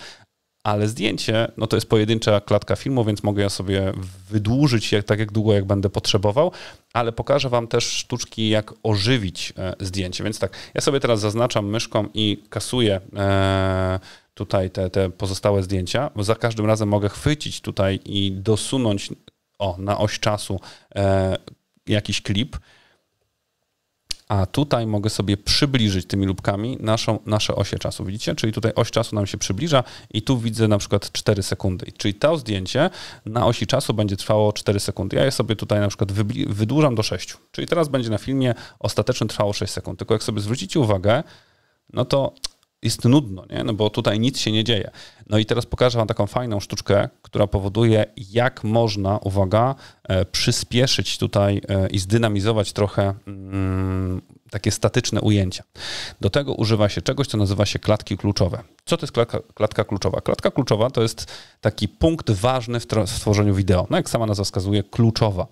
ale zdjęcie, no to jest pojedyncza klatka filmu, więc mogę ja sobie wydłużyć jak, tak jak długo, jak będę potrzebował, ale pokażę Wam też sztuczki, jak ożywić e, zdjęcie. Więc tak, ja sobie teraz zaznaczam myszką i kasuję e, tutaj te, te pozostałe zdjęcia, za każdym razem mogę chwycić tutaj i dosunąć o, na oś czasu e, jakiś klip a tutaj mogę sobie przybliżyć tymi lubkami naszą, nasze osie czasu. Widzicie? Czyli tutaj oś czasu nam się przybliża i tu widzę na przykład 4 sekundy. Czyli to zdjęcie na osi czasu będzie trwało 4 sekundy. Ja je sobie tutaj na przykład wydłużam do 6. Czyli teraz będzie na filmie ostatecznym trwało 6 sekund. Tylko jak sobie zwrócicie uwagę, no to jest nudno, nie? no bo tutaj nic się nie dzieje. No i teraz pokażę Wam taką fajną sztuczkę, która powoduje, jak można, uwaga, e, przyspieszyć tutaj e, i zdynamizować trochę mm, takie statyczne ujęcia. Do tego używa się czegoś, co nazywa się klatki kluczowe. Co to jest klatka, klatka kluczowa? Klatka kluczowa to jest taki punkt ważny w, stworzeniu tworzeniu wideo. No jak sama nazwa wskazuje, kluczowa.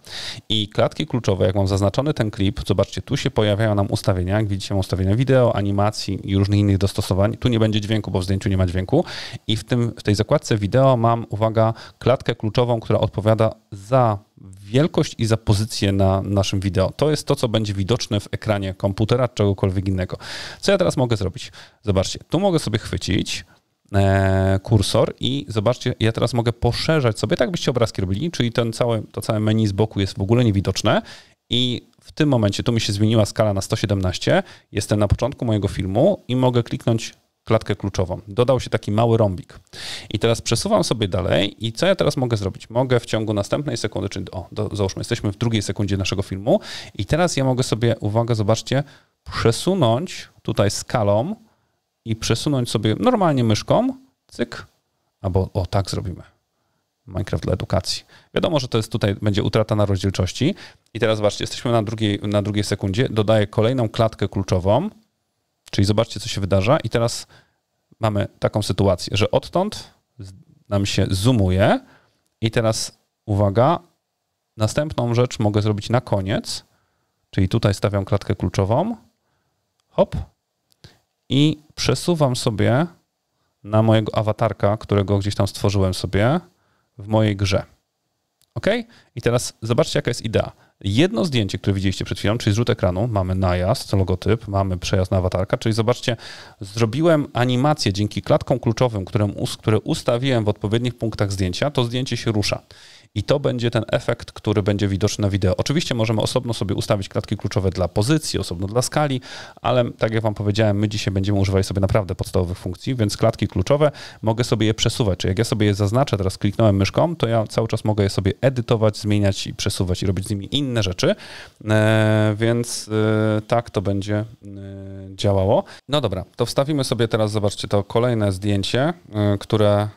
I klatki kluczowe, jak mam zaznaczony ten klip, zobaczcie, tu się pojawiają nam ustawienia. Jak widzicie, mam ustawienia wideo, animacji i różnych innych dostosowań. Tu nie będzie dźwięku, bo w zdjęciu nie ma dźwięku. I w, tym, w tej zakładce wideo mam, uwaga, klatkę kluczową, która odpowiada za wielkość i za pozycję na naszym wideo. To jest to, co będzie widoczne w ekranie komputera, czegokolwiek innego. Co ja teraz mogę zrobić? Zobaczcie, tu mogę sobie chwycić e, kursor i zobaczcie, ja teraz mogę poszerzać sobie, tak byście obrazki robili, czyli ten cały, to całe menu z boku jest w ogóle niewidoczne i w tym momencie, tu mi się zmieniła skala na 117, jestem na początku mojego filmu i mogę kliknąć klatkę kluczową. Dodał się taki mały rąbik. I teraz przesuwam sobie dalej i co ja teraz mogę zrobić? Mogę w ciągu następnej sekundy, czyli o, do, załóżmy, jesteśmy w drugiej sekundzie naszego filmu i teraz ja mogę sobie, uwaga, zobaczcie, przesunąć tutaj skalą i przesunąć sobie normalnie myszką, cyk, albo o, tak zrobimy. Minecraft dla edukacji. Wiadomo, że to jest tutaj będzie utrata na rozdzielczości. I teraz zobaczcie, jesteśmy na drugiej, na drugiej sekundzie, dodaję kolejną klatkę kluczową, Czyli zobaczcie, co się wydarza, i teraz mamy taką sytuację, że odtąd nam się zoomuje, i teraz uwaga, następną rzecz mogę zrobić na koniec, czyli tutaj stawiam klatkę kluczową, hop, i przesuwam sobie na mojego awatarka, którego gdzieś tam stworzyłem sobie w mojej grze. Ok? I teraz zobaczcie, jaka jest idea Jedno zdjęcie, które widzieliście przed chwilą, czyli zrzut ekranu, mamy najazd, logotyp, mamy przejazd na awatarka, czyli zobaczcie, zrobiłem animację dzięki klatkom kluczowym, które, które ustawiłem w odpowiednich punktach zdjęcia, to zdjęcie się rusza i to będzie ten efekt, który będzie widoczny na wideo. Oczywiście możemy osobno sobie ustawić klatki kluczowe dla pozycji, osobno dla skali, ale tak jak Wam powiedziałem, my dzisiaj będziemy używali sobie naprawdę podstawowych funkcji, więc klatki kluczowe mogę sobie je przesuwać. Czyli jak ja sobie je zaznaczę, teraz kliknąłem myszką, to ja cały czas mogę je sobie edytować, zmieniać i przesuwać i robić z nimi inne rzeczy, e, więc e, tak to będzie e, działało. No dobra, to wstawimy sobie teraz, zobaczcie, to kolejne zdjęcie, które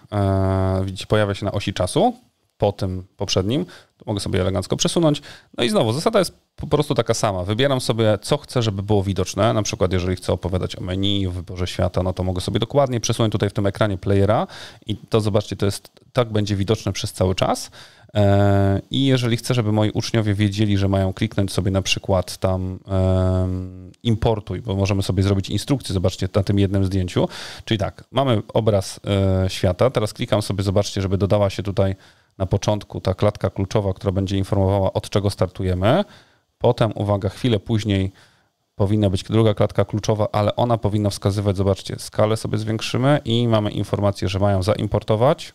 widzicie, pojawia się na osi czasu po tym poprzednim, to mogę sobie elegancko przesunąć. No i znowu, zasada jest po prostu taka sama. Wybieram sobie, co chcę, żeby było widoczne. Na przykład, jeżeli chcę opowiadać o menu, o wyborze świata, no to mogę sobie dokładnie przesunąć tutaj w tym ekranie playera i to zobaczcie, to jest tak będzie widoczne przez cały czas. E, I jeżeli chcę, żeby moi uczniowie wiedzieli, że mają kliknąć sobie na przykład tam importuj, bo możemy sobie zrobić instrukcję, zobaczcie na tym jednym zdjęciu. Czyli tak, mamy obraz e, świata, teraz klikam sobie, zobaczcie, żeby dodała się tutaj na początku ta klatka kluczowa, która będzie informowała, od czego startujemy. Potem, uwaga, chwilę później powinna być druga klatka kluczowa, ale ona powinna wskazywać, zobaczcie, skalę sobie zwiększymy i mamy informację, że mają zaimportować.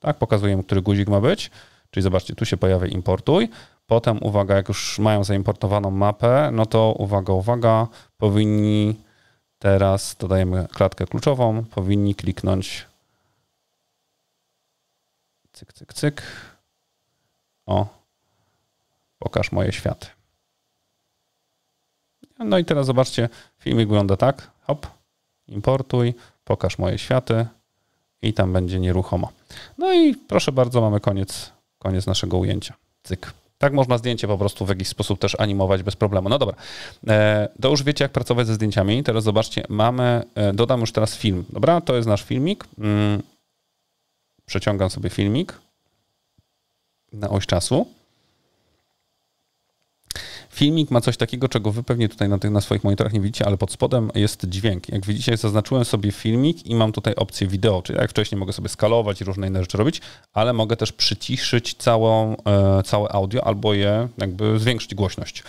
Tak, pokazujemy, który guzik ma być. Czyli zobaczcie, tu się pojawia importuj. Potem, uwaga, jak już mają zaimportowaną mapę, no to uwaga, uwaga, powinni teraz, dodajemy klatkę kluczową, powinni kliknąć Cyk, cyk, cyk. O, pokaż moje światy. No i teraz zobaczcie, filmik wygląda tak. Hop, importuj, pokaż moje światy i tam będzie nieruchomo. No i proszę bardzo, mamy koniec, koniec naszego ujęcia. Cyk. Tak można zdjęcie po prostu w jakiś sposób też animować bez problemu. No dobra, e, to już wiecie, jak pracować ze zdjęciami. Teraz zobaczcie, mamy, e, dodam już teraz film. Dobra, to jest nasz filmik. Mm, przeciągam sobie filmik na oś czasu. Filmik ma coś takiego, czego wy pewnie tutaj na, tych, na swoich monitorach nie widzicie, ale pod spodem jest dźwięk. Jak widzicie, zaznaczyłem sobie filmik i mam tutaj opcję wideo, czyli jak wcześniej mogę sobie skalować i różne inne rzeczy robić, ale mogę też przyciszyć całą, e, całe audio albo je jakby zwiększyć głośność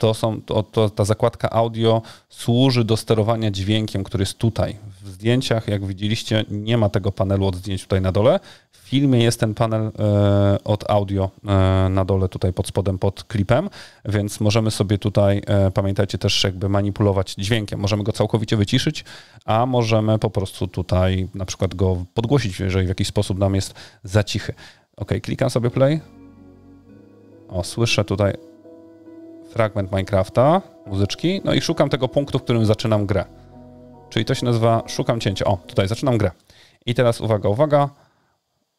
to są, to, to, ta zakładka audio służy do sterowania dźwiękiem, który jest tutaj. W zdjęciach, jak widzieliście, nie ma tego panelu od zdjęć tutaj na dole. W filmie jest ten panel e, od audio e, na dole tutaj pod spodem, pod klipem, więc możemy sobie tutaj, e, pamiętajcie też jakby manipulować dźwiękiem. Możemy go całkowicie wyciszyć, a możemy po prostu tutaj na przykład go podgłosić, jeżeli w jakiś sposób nam jest za cichy. Ok, klikam sobie play. O, słyszę tutaj fragment Minecrafta, muzyczki, no i szukam tego punktu, w którym zaczynam grę. Czyli to się nazywa szukam cięcia. O, tutaj zaczynam grę. I teraz uwaga, uwaga.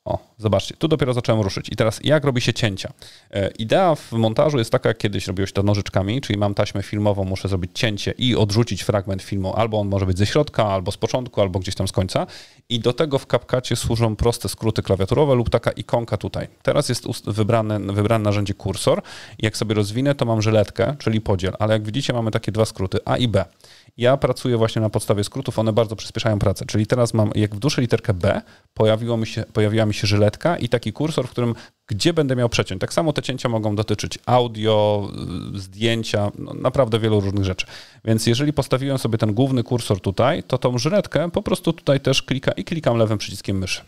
O, zobaczcie, tu dopiero zacząłem ruszyć. I teraz jak robi się cięcia? E, idea w montażu jest taka, jak kiedyś robiłeś to nożyczkami, czyli mam taśmę filmową, muszę zrobić cięcie i odrzucić fragment filmu. Albo on może być ze środka, albo z początku, albo gdzieś tam z końca. I do tego w kapkacie służą proste skróty klawiaturowe lub taka ikonka tutaj. Teraz jest wybrane, wybrane narzędzie kursor. Jak sobie rozwinę, to mam żyletkę, czyli podziel. Ale jak widzicie, mamy takie dwa skróty A i B ja pracuję właśnie na podstawie skrótów, one bardzo przyspieszają pracę. Czyli teraz mam, jak w duszy literkę B, pojawiło mi się, pojawiła mi się żyletka i taki kursor, w którym gdzie będę miał przeciąć. Tak samo te cięcia mogą dotyczyć audio, y, zdjęcia, no naprawdę wielu różnych rzeczy. Więc jeżeli postawiłem sobie ten główny kursor tutaj, to tą żyletkę po prostu tutaj też klika i klikam lewym przyciskiem myszy.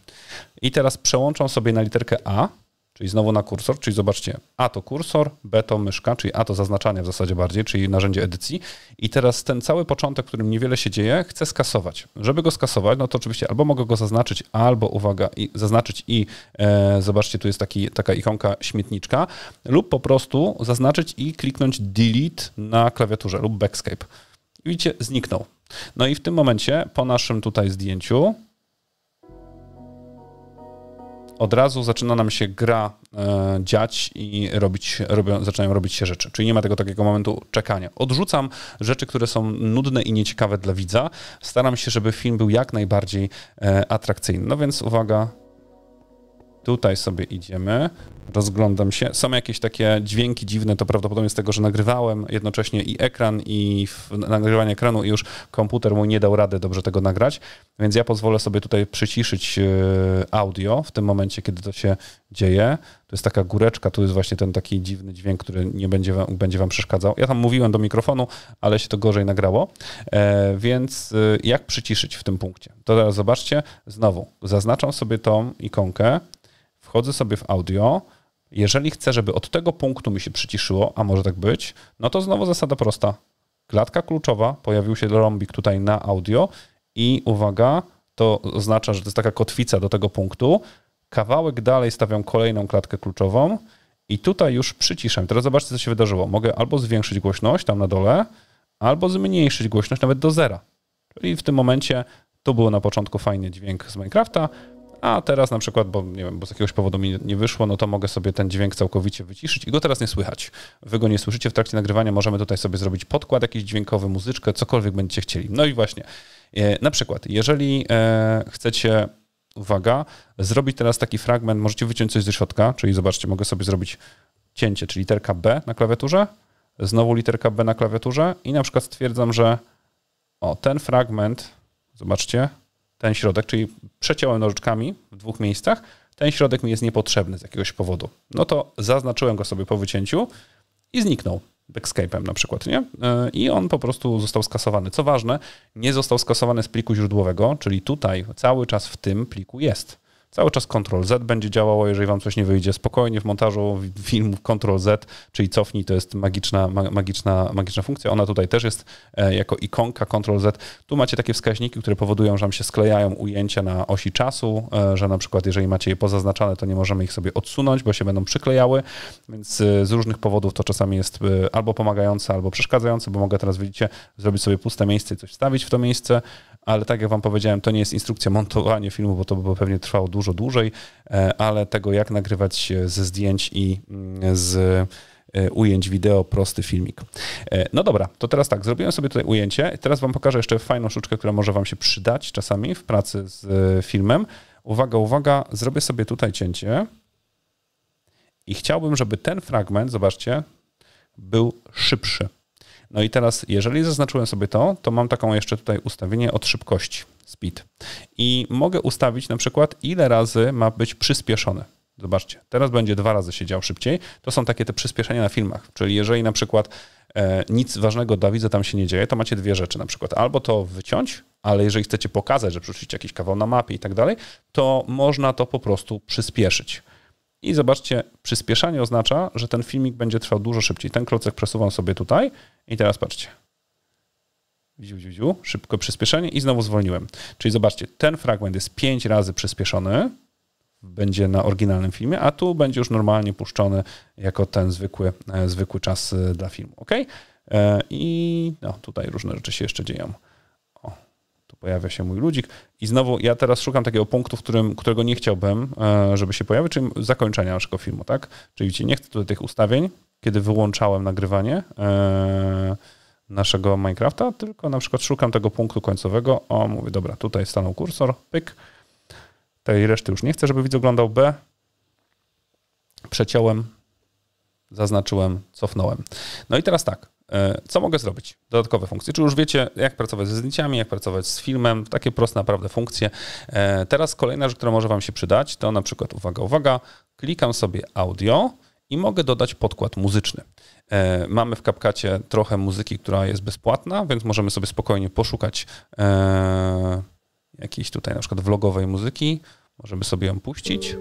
I teraz przełączam sobie na literkę A Czyli znowu na kursor, czyli zobaczcie, A to kursor, B to myszka, czyli A to zaznaczanie w zasadzie bardziej, czyli narzędzie edycji. I teraz ten cały początek, w którym niewiele się dzieje, chcę skasować. Żeby go skasować, no to oczywiście albo mogę go zaznaczyć, albo uwaga, i, zaznaczyć i e, zobaczcie, tu jest taki, taka ikonka śmietniczka, lub po prostu zaznaczyć i kliknąć delete na klawiaturze lub backscape. I widzicie, zniknął. No i w tym momencie po naszym tutaj zdjęciu od razu zaczyna nam się gra e, dziać i robić, robią, zaczynają robić się rzeczy. Czyli nie ma tego takiego momentu czekania. Odrzucam rzeczy, które są nudne i nieciekawe dla widza. Staram się, żeby film był jak najbardziej e, atrakcyjny. No więc uwaga, Tutaj sobie idziemy, rozglądam się. Są jakieś takie dźwięki dziwne, to prawdopodobnie z tego, że nagrywałem jednocześnie i ekran, i nagrywanie ekranu, i już komputer mój nie dał rady dobrze tego nagrać, więc ja pozwolę sobie tutaj przyciszyć yy, audio w tym momencie, kiedy to się dzieje. Tu jest taka góreczka, tu jest właśnie ten taki dziwny dźwięk, który nie będzie wam, będzie wam przeszkadzał. Ja tam mówiłem do mikrofonu, ale się to gorzej nagrało. E, więc y, jak przyciszyć w tym punkcie? To teraz zobaczcie, znowu zaznaczam sobie tą ikonkę, wchodzę sobie w audio, jeżeli chcę, żeby od tego punktu mi się przyciszyło, a może tak być, no to znowu zasada prosta. Klatka kluczowa, pojawił się rąbik tutaj na audio i uwaga, to oznacza, że to jest taka kotwica do tego punktu. Kawałek dalej stawiam kolejną klatkę kluczową i tutaj już przyciszam. Teraz zobaczcie, co się wydarzyło. Mogę albo zwiększyć głośność tam na dole, albo zmniejszyć głośność nawet do zera. Czyli w tym momencie to było na początku fajny dźwięk z Minecrafta, a teraz na przykład, bo nie wiem, bo z jakiegoś powodu mi nie wyszło, no to mogę sobie ten dźwięk całkowicie wyciszyć i go teraz nie słychać. Wy go nie słyszycie w trakcie nagrywania, możemy tutaj sobie zrobić podkład jakiś dźwiękowy, muzyczkę, cokolwiek będziecie chcieli. No i właśnie, e, na przykład, jeżeli e, chcecie uwaga, zrobić teraz taki fragment, możecie wyciąć coś ze środka, czyli zobaczcie, mogę sobie zrobić cięcie, czyli literka B na klawiaturze, znowu literka B na klawiaturze i na przykład stwierdzam, że o, ten fragment, zobaczcie, ten środek, czyli przeciąłem nożyczkami w dwóch miejscach, ten środek mi jest niepotrzebny z jakiegoś powodu. No to zaznaczyłem go sobie po wycięciu i zniknął backscape'em na przykład, nie? E, I on po prostu został skasowany. Co ważne, nie został skasowany z pliku źródłowego, czyli tutaj cały czas w tym pliku jest. Cały czas Ctrl-Z będzie działało, jeżeli wam coś nie wyjdzie. Spokojnie w montażu filmów Ctrl-Z, czyli cofnij, to jest magiczna, magiczna, magiczna funkcja. Ona tutaj też jest e, jako ikonka Ctrl-Z. Tu macie takie wskaźniki, które powodują, że nam się sklejają ujęcia na osi czasu, e, że na przykład jeżeli macie je pozaznaczane, to nie możemy ich sobie odsunąć, bo się będą przyklejały, więc e, z różnych powodów to czasami jest albo pomagające, albo przeszkadzające, bo mogę teraz, widzicie, zrobić sobie puste miejsce i coś wstawić w to miejsce, ale tak jak wam powiedziałem, to nie jest instrukcja montowania filmu, bo to by pewnie trwało dużo dłużej, e, ale tego jak nagrywać ze zdjęć i mm, z e, ujęć wideo, prosty filmik. E, no dobra, to teraz tak, zrobiłem sobie tutaj ujęcie. Teraz wam pokażę jeszcze fajną sztuczkę, która może wam się przydać czasami w pracy z filmem. Uwaga, uwaga, zrobię sobie tutaj cięcie i chciałbym, żeby ten fragment, zobaczcie, był szybszy. No i teraz, jeżeli zaznaczyłem sobie to, to mam taką jeszcze tutaj ustawienie od szybkości, speed. I mogę ustawić na przykład, ile razy ma być przyspieszone. Zobaczcie, teraz będzie dwa razy siedział szybciej. To są takie te przyspieszenia na filmach. Czyli jeżeli na przykład e, nic ważnego dla widza tam się nie dzieje, to macie dwie rzeczy na przykład. Albo to wyciąć, ale jeżeli chcecie pokazać, że przeczytacie jakiś kawał na mapie i tak dalej, to można to po prostu przyspieszyć. I zobaczcie, przyspieszanie oznacza, że ten filmik będzie trwał dużo szybciej. Ten klocek przesuwam sobie tutaj i teraz patrzcie. Ziu, ziu, ziu. Szybko przyspieszenie i znowu zwolniłem. Czyli zobaczcie, ten fragment jest 5 razy przyspieszony, będzie na oryginalnym filmie, a tu będzie już normalnie puszczony jako ten zwykły, e, zwykły czas e, dla filmu. Ok? E, I no, tutaj różne rzeczy się jeszcze dzieją pojawia się mój ludzik. I znowu ja teraz szukam takiego punktu, w którym, którego nie chciałbym, e, żeby się pojawił, czyli zakończenia naszego filmu, tak? Czyli nie chcę tutaj tych ustawień, kiedy wyłączałem nagrywanie e, naszego Minecrafta, tylko na przykład szukam tego punktu końcowego, o, mówię, dobra, tutaj stanął kursor, pyk, tej reszty już nie chcę, żeby widz oglądał B, przeciąłem, zaznaczyłem, cofnąłem. No i teraz tak, E, co mogę zrobić? Dodatkowe funkcje. Czy już wiecie, jak pracować ze zdjęciami, jak pracować z filmem, takie proste naprawdę funkcje. E, teraz kolejna rzecz, która może Wam się przydać, to na przykład, uwaga, uwaga, klikam sobie audio i mogę dodać podkład muzyczny. E, mamy w kapkacie trochę muzyki, która jest bezpłatna, więc możemy sobie spokojnie poszukać jakiejś tutaj na przykład vlogowej muzyki. Możemy sobie ją puścić.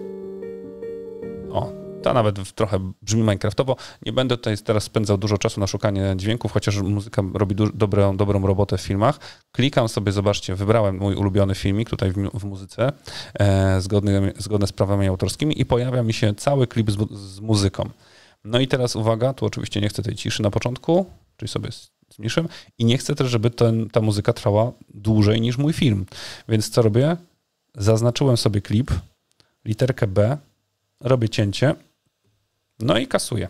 O, to nawet trochę brzmi Minecraftowo. Nie będę tutaj teraz spędzał dużo czasu na szukanie dźwięków, chociaż muzyka robi dobrą, dobrą robotę w filmach. Klikam sobie, zobaczcie, wybrałem mój ulubiony filmik tutaj w, w muzyce, e, zgodny, zgodne z prawami autorskimi i pojawia mi się cały klip z, z muzyką. No i teraz uwaga, tu oczywiście nie chcę tej ciszy na początku, czyli sobie zmniejszyłem i nie chcę też, żeby ten, ta muzyka trwała dłużej niż mój film. Więc co robię? Zaznaczyłem sobie klip, literkę B, robię cięcie no i kasuję.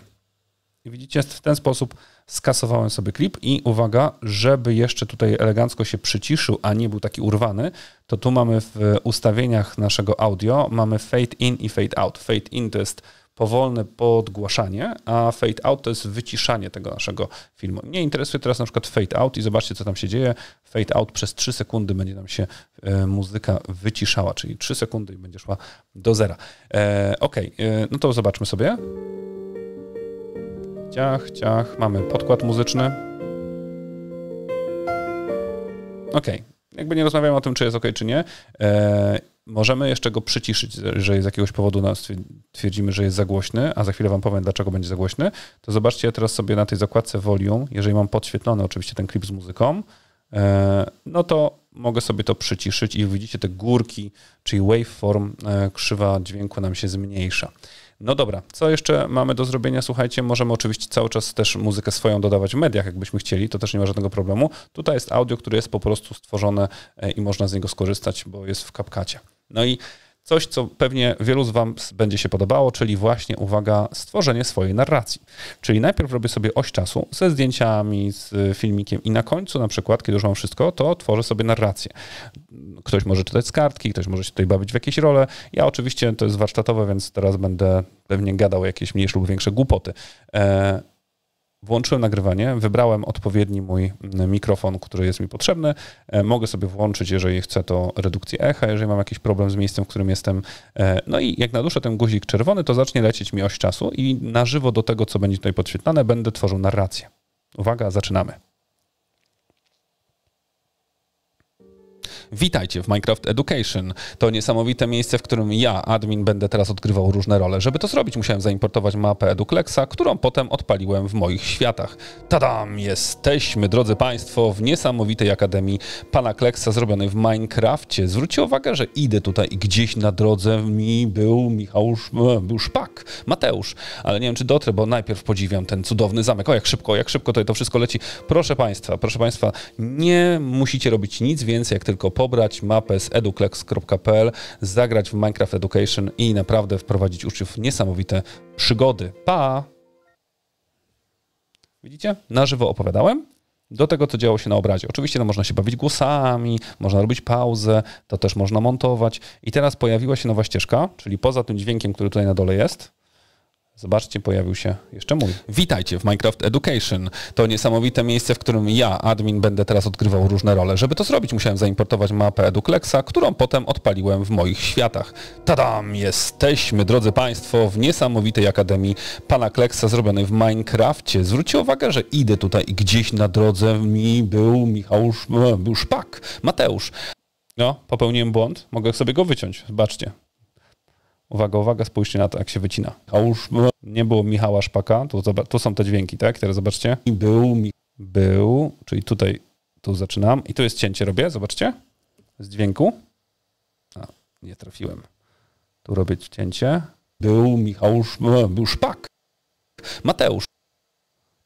I widzicie, w ten sposób skasowałem sobie klip i uwaga, żeby jeszcze tutaj elegancko się przyciszył, a nie był taki urwany, to tu mamy w ustawieniach naszego audio, mamy fade in i fade out. Fade in to jest powolne podgłaszanie, a fade out to jest wyciszanie tego naszego filmu. Nie interesuje teraz na przykład fade out i zobaczcie, co tam się dzieje. Fade out przez 3 sekundy będzie nam się e, muzyka wyciszała, czyli 3 sekundy i będzie szła do zera. E, ok, e, no to zobaczmy sobie. Ciach, ciach, mamy podkład muzyczny. Ok, jakby nie rozmawiałem o tym, czy jest ok, czy nie. E, Możemy jeszcze go przyciszyć, jeżeli z jakiegoś powodu twierdzimy, że jest za głośny, a za chwilę Wam powiem, dlaczego będzie za głośny. To zobaczcie ja teraz sobie na tej zakładce volume, jeżeli mam podświetlony oczywiście ten klip z muzyką, e, no to mogę sobie to przyciszyć i widzicie te górki, czyli waveform, e, krzywa dźwięku nam się zmniejsza. No dobra, co jeszcze mamy do zrobienia? Słuchajcie, możemy oczywiście cały czas też muzykę swoją dodawać w mediach, jakbyśmy chcieli, to też nie ma żadnego problemu. Tutaj jest audio, które jest po prostu stworzone e, i można z niego skorzystać, bo jest w kapkacie. No i coś, co pewnie wielu z Wam będzie się podobało, czyli właśnie, uwaga, stworzenie swojej narracji. Czyli najpierw robię sobie oś czasu ze zdjęciami, z y, filmikiem i na końcu na przykład, kiedy już mam wszystko, to tworzę sobie narrację. Ktoś może czytać z kartki, ktoś może się tutaj bawić w jakieś role. Ja oczywiście, to jest warsztatowe, więc teraz będę pewnie gadał jakieś mniejsze lub większe głupoty. E, włączyłem nagrywanie, wybrałem odpowiedni mój mm, mikrofon, który jest mi potrzebny. E, mogę sobie włączyć, jeżeli chcę, to redukcję echa, jeżeli mam jakiś problem z miejscem, w którym jestem. E, no i jak naduszę ten guzik czerwony, to zacznie lecieć mi oś czasu i na żywo do tego, co będzie tutaj podświetlane, będę tworzył narrację. Uwaga, zaczynamy. Witajcie w Minecraft Education. To niesamowite miejsce, w którym ja, admin, będę teraz odgrywał różne role. Żeby to zrobić, musiałem zaimportować mapę Educlexa, którą potem odpaliłem w moich światach. Tadam! Jesteśmy, drodzy Państwo, w niesamowitej Akademii Pana Kleksa zrobionej w Minecrafcie. Zwróćcie uwagę, że idę tutaj i gdzieś na drodze mi był Michał e, był Szpak, Mateusz, ale nie wiem, czy dotrę, bo najpierw podziwiam ten cudowny zamek. O, jak szybko, jak szybko tutaj to wszystko leci. Proszę Państwa, proszę Państwa, nie musicie robić nic więcej, jak tylko po pobrać mapę z educlex.pl, zagrać w Minecraft Education i naprawdę wprowadzić uczniów w niesamowite przygody. Pa! Widzicie? Na żywo opowiadałem do tego, co działo się na obrazie. Oczywiście no, można się bawić głosami, można robić pauzę, to też można montować. I teraz pojawiła się nowa ścieżka, czyli poza tym dźwiękiem, który tutaj na dole jest, Zobaczcie, pojawił się jeszcze mój. Witajcie w Minecraft Education. To niesamowite miejsce, w którym ja, admin, będę teraz odgrywał różne role. Żeby to zrobić, musiałem zaimportować mapę Educlexa, którą potem odpaliłem w moich światach. Tadam! Jesteśmy, drodzy Państwo, w niesamowitej Akademii Pana Kleksa zrobionej w Minecrafcie. Zwróćcie uwagę, że idę tutaj i gdzieś na drodze mi był Michał e, był Szpak, Mateusz. No, popełniłem błąd. Mogę sobie go wyciąć. Zobaczcie. Uwaga, uwaga, spójrzcie na to, jak się wycina. A już nie było Michała Szpaka, tu, są te dźwięki, tak? Teraz zobaczcie. był. Był, czyli tutaj, tu zaczynam. I tu jest cięcie robię, zobaczcie. Z dźwięku. A, nie trafiłem. Tu robię cięcie. Był Michał, e, był Szpak. Mateusz.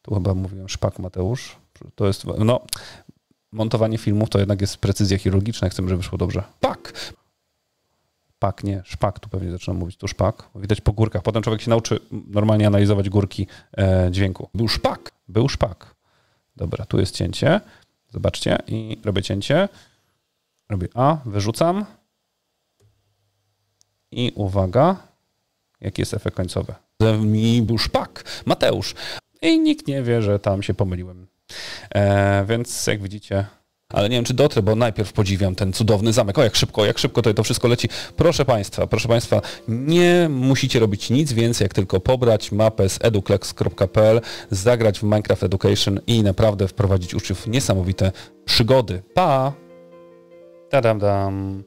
Tu chyba mówiłem Szpak Mateusz. To jest, no, montowanie filmów to jednak jest precyzja chirurgiczna. Chcemy, żeby wyszło dobrze. Pak! szpak, nie, szpak, tu pewnie zaczynam mówić, tu szpak. Widać po górkach. Potem człowiek się nauczy normalnie analizować górki e, dźwięku. Był szpak, był szpak. Dobra, tu jest cięcie. Zobaczcie i robię cięcie. Robię A, wyrzucam. I uwaga, jaki jest efekt końcowy. Ze mi był szpak, Mateusz. I nikt nie wie, że tam się pomyliłem. E, więc jak widzicie, ale nie wiem, czy dotrę, bo najpierw podziwiam ten cudowny zamek. O, jak szybko, jak szybko to, to wszystko leci. Proszę Państwa, proszę Państwa, nie musicie robić nic więcej, jak tylko pobrać mapę z eduklex.pl, zagrać w Minecraft Education i naprawdę wprowadzić uczniów w niesamowite przygody. Pa! Tadam dam.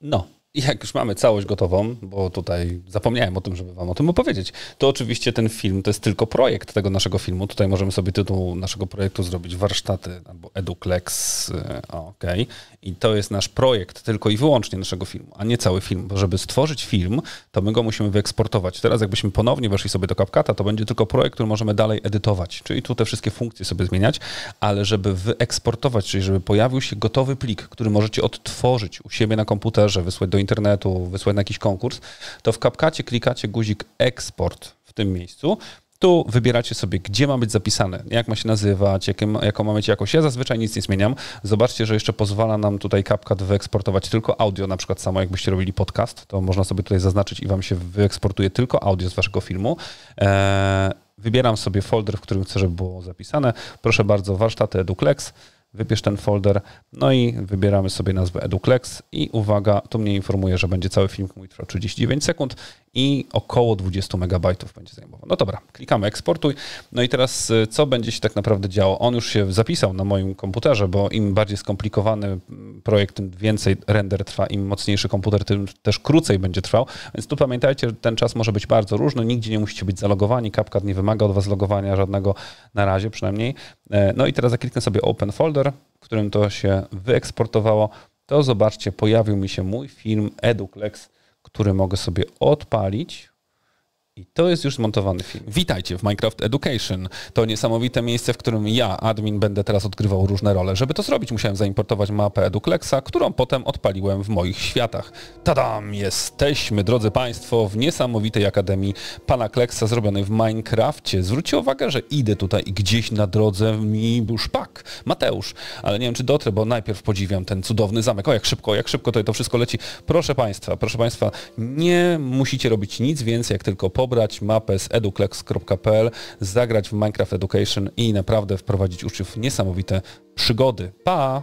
No. I jak już mamy całość gotową, bo tutaj zapomniałem o tym, żeby wam o tym opowiedzieć, to oczywiście ten film to jest tylko projekt tego naszego filmu. Tutaj możemy sobie tytuł naszego projektu zrobić warsztaty albo eduklex, e, okej. Okay. I to jest nasz projekt tylko i wyłącznie naszego filmu, a nie cały film. Bo żeby stworzyć film, to my go musimy wyeksportować. Teraz jakbyśmy ponownie weszli sobie do kapkata, to będzie tylko projekt, który możemy dalej edytować, czyli tu te wszystkie funkcje sobie zmieniać, ale żeby wyeksportować, czyli żeby pojawił się gotowy plik, który możecie odtworzyć u siebie na komputerze, wysłać do internetu, wysłać na jakiś konkurs, to w kapkacie klikacie guzik eksport w tym miejscu. Tu wybieracie sobie, gdzie ma być zapisane, jak ma się nazywać, jakim, jaką ma mieć jakość. Ja zazwyczaj nic nie zmieniam. Zobaczcie, że jeszcze pozwala nam tutaj CapCut wyeksportować tylko audio, na przykład samo jakbyście robili podcast, to można sobie tutaj zaznaczyć i wam się wyeksportuje tylko audio z waszego filmu. Eee, wybieram sobie folder, w którym chcę, żeby było zapisane. Proszę bardzo, warsztaty EduClex wybierz ten folder, no i wybieramy sobie nazwę Eduklex i uwaga, tu mnie informuje, że będzie cały film mój trwał 39 sekund i około 20 MB będzie zajmował. No dobra, klikamy eksportuj. No i teraz y, co będzie się tak naprawdę działo? On już się zapisał na moim komputerze, bo im bardziej skomplikowany mm, projekt, tym więcej render trwa, im mocniejszy komputer, tym też krócej będzie trwał. Więc tu pamiętajcie, że ten czas może być bardzo różny, nigdzie nie musicie być zalogowani, CapCut nie wymaga od was logowania żadnego na razie przynajmniej. E, no i teraz zakliknę sobie Open Folder, w którym to się wyeksportowało. To zobaczcie, pojawił mi się mój film EduClex który mogę sobie odpalić i to jest już montowany film. Witajcie w Minecraft Education. To niesamowite miejsce, w którym ja, admin, będę teraz odgrywał różne role. Żeby to zrobić, musiałem zaimportować mapę Educlexa, którą potem odpaliłem w moich światach. Tadam! Jesteśmy, drodzy Państwo, w niesamowitej Akademii Pana Kleksa zrobionej w Minecrafcie. Zwróćcie uwagę, że idę tutaj i gdzieś na drodze mi już pak, Mateusz. Ale nie wiem, czy dotrę, bo najpierw podziwiam ten cudowny zamek. O, jak szybko, jak szybko tutaj to wszystko leci. Proszę Państwa, proszę Państwa, nie musicie robić nic więcej, jak tylko po pobrać mapę z eduklex.pl, zagrać w Minecraft Education i naprawdę wprowadzić uczniów w niesamowite przygody. Pa!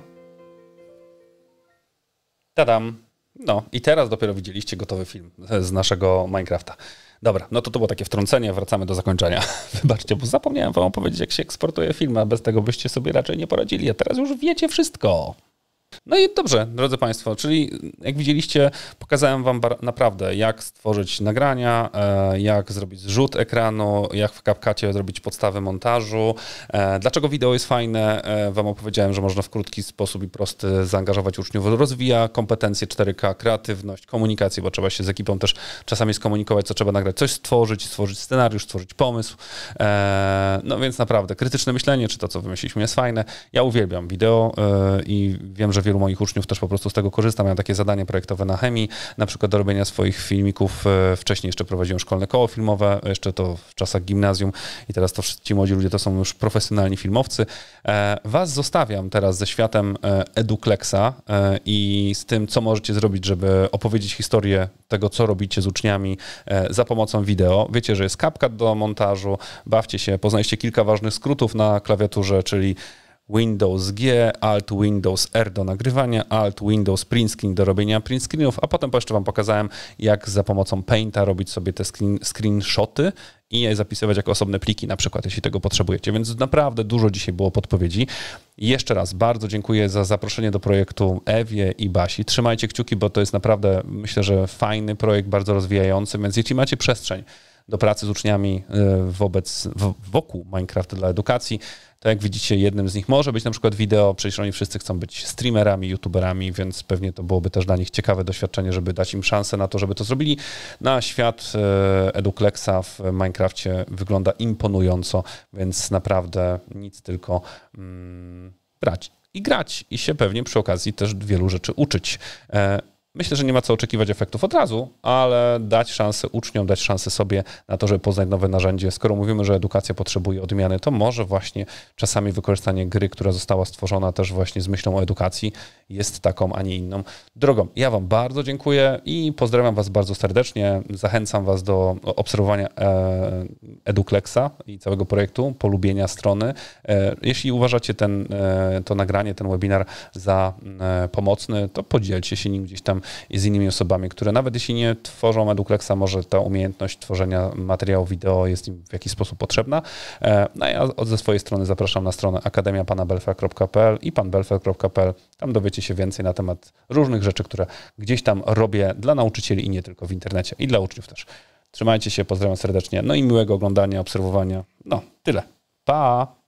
Tadam! No i teraz dopiero widzieliście gotowy film z naszego Minecrafta. Dobra, no to to było takie wtrącenie, wracamy do zakończenia. Wybaczcie, bo zapomniałem wam opowiedzieć, jak się eksportuje film, a bez tego byście sobie raczej nie poradzili, a teraz już wiecie wszystko. No i dobrze, drodzy Państwo, czyli jak widzieliście, pokazałem Wam naprawdę, jak stworzyć nagrania, e, jak zrobić zrzut ekranu, jak w CapCutie zrobić podstawy montażu, e, dlaczego wideo jest fajne. E, wam opowiedziałem, że można w krótki sposób i prosty zaangażować uczniów. Rozwija kompetencje 4K, kreatywność, komunikację, bo trzeba się z ekipą też czasami skomunikować, co trzeba nagrać, coś stworzyć, stworzyć scenariusz, stworzyć pomysł. No więc naprawdę, krytyczne myślenie, czy to, co wymyśliliśmy, jest fajne. Ja uwielbiam wideo i wiem, że wielu moich uczniów też po prostu z tego korzysta. Miałem takie zadanie projektowe na chemii, na przykład do robienia swoich filmików. E, wcześniej jeszcze prowadziłem szkolne koło filmowe, jeszcze to w czasach gimnazjum i teraz to ci młodzi ludzie to są już profesjonalni filmowcy. E, was zostawiam teraz ze światem e, Edukleksa i z tym, co możecie zrobić, żeby opowiedzieć historię tego, co robicie z uczniami za pomocą wideo. Wiecie, że jest kapka do montażu, bawcie się, poznajcie kilka ważnych skrótów na klawiaturze, czyli Windows G, Alt Windows R do nagrywania, Alt Windows Print Screen do robienia print screenów, a potem jeszcze Wam pokazałem, jak za pomocą Painta robić sobie te screen, screenshoty i je zapisywać jako osobne pliki, na przykład, jeśli tego potrzebujecie. Więc naprawdę dużo dzisiaj było podpowiedzi. Jeszcze raz bardzo dziękuję za zaproszenie do projektu Ewie i Basi. Trzymajcie kciuki, bo to jest naprawdę, myślę, że fajny projekt, bardzo rozwijający, więc jeśli macie przestrzeń do pracy z uczniami e, wobec, wokół Minecraft dla edukacji, tak jak widzicie, jednym z nich może być na przykład wideo, przecież oni wszyscy chcą być streamerami, youtuberami, więc pewnie to byłoby też dla nich ciekawe doświadczenie, żeby dać im szansę na to, żeby to zrobili. Na świat e, Educlexa w Minecrafcie wygląda imponująco, więc naprawdę nic tylko mm, brać i grać i się pewnie przy okazji też wielu rzeczy uczyć. E, Myślę, że nie ma co oczekiwać efektów od razu, ale dać szansę uczniom, dać szansę sobie na to, żeby poznać nowe narzędzie. Skoro mówimy, że edukacja potrzebuje odmiany, to może właśnie czasami wykorzystanie gry, która została stworzona też właśnie z myślą o edukacji, jest taką, a nie inną drogą. Ja Wam bardzo dziękuję i pozdrawiam Was bardzo serdecznie. Zachęcam Was do obserwowania e, Eduklexa i całego projektu, polubienia strony. E, jeśli uważacie ten, e, to nagranie, ten webinar za pomocny, to podzielcie się nim gdzieś tam i z innymi osobami, które nawet jeśli nie tworzą Educlexa, może ta umiejętność tworzenia materiału wideo jest im w jakiś sposób potrzebna. E, no ja ze swojej strony zapraszam na stronę akademiapanabelfa.pl i panbelfa.pl. Tam dowiecie się więcej na temat różnych rzeczy, które gdzieś tam robię dla nauczycieli i nie tylko w internecie, i dla uczniów też. Trzymajcie się, pozdrawiam serdecznie. No i miłego oglądania, obserwowania. No, tyle. Pa!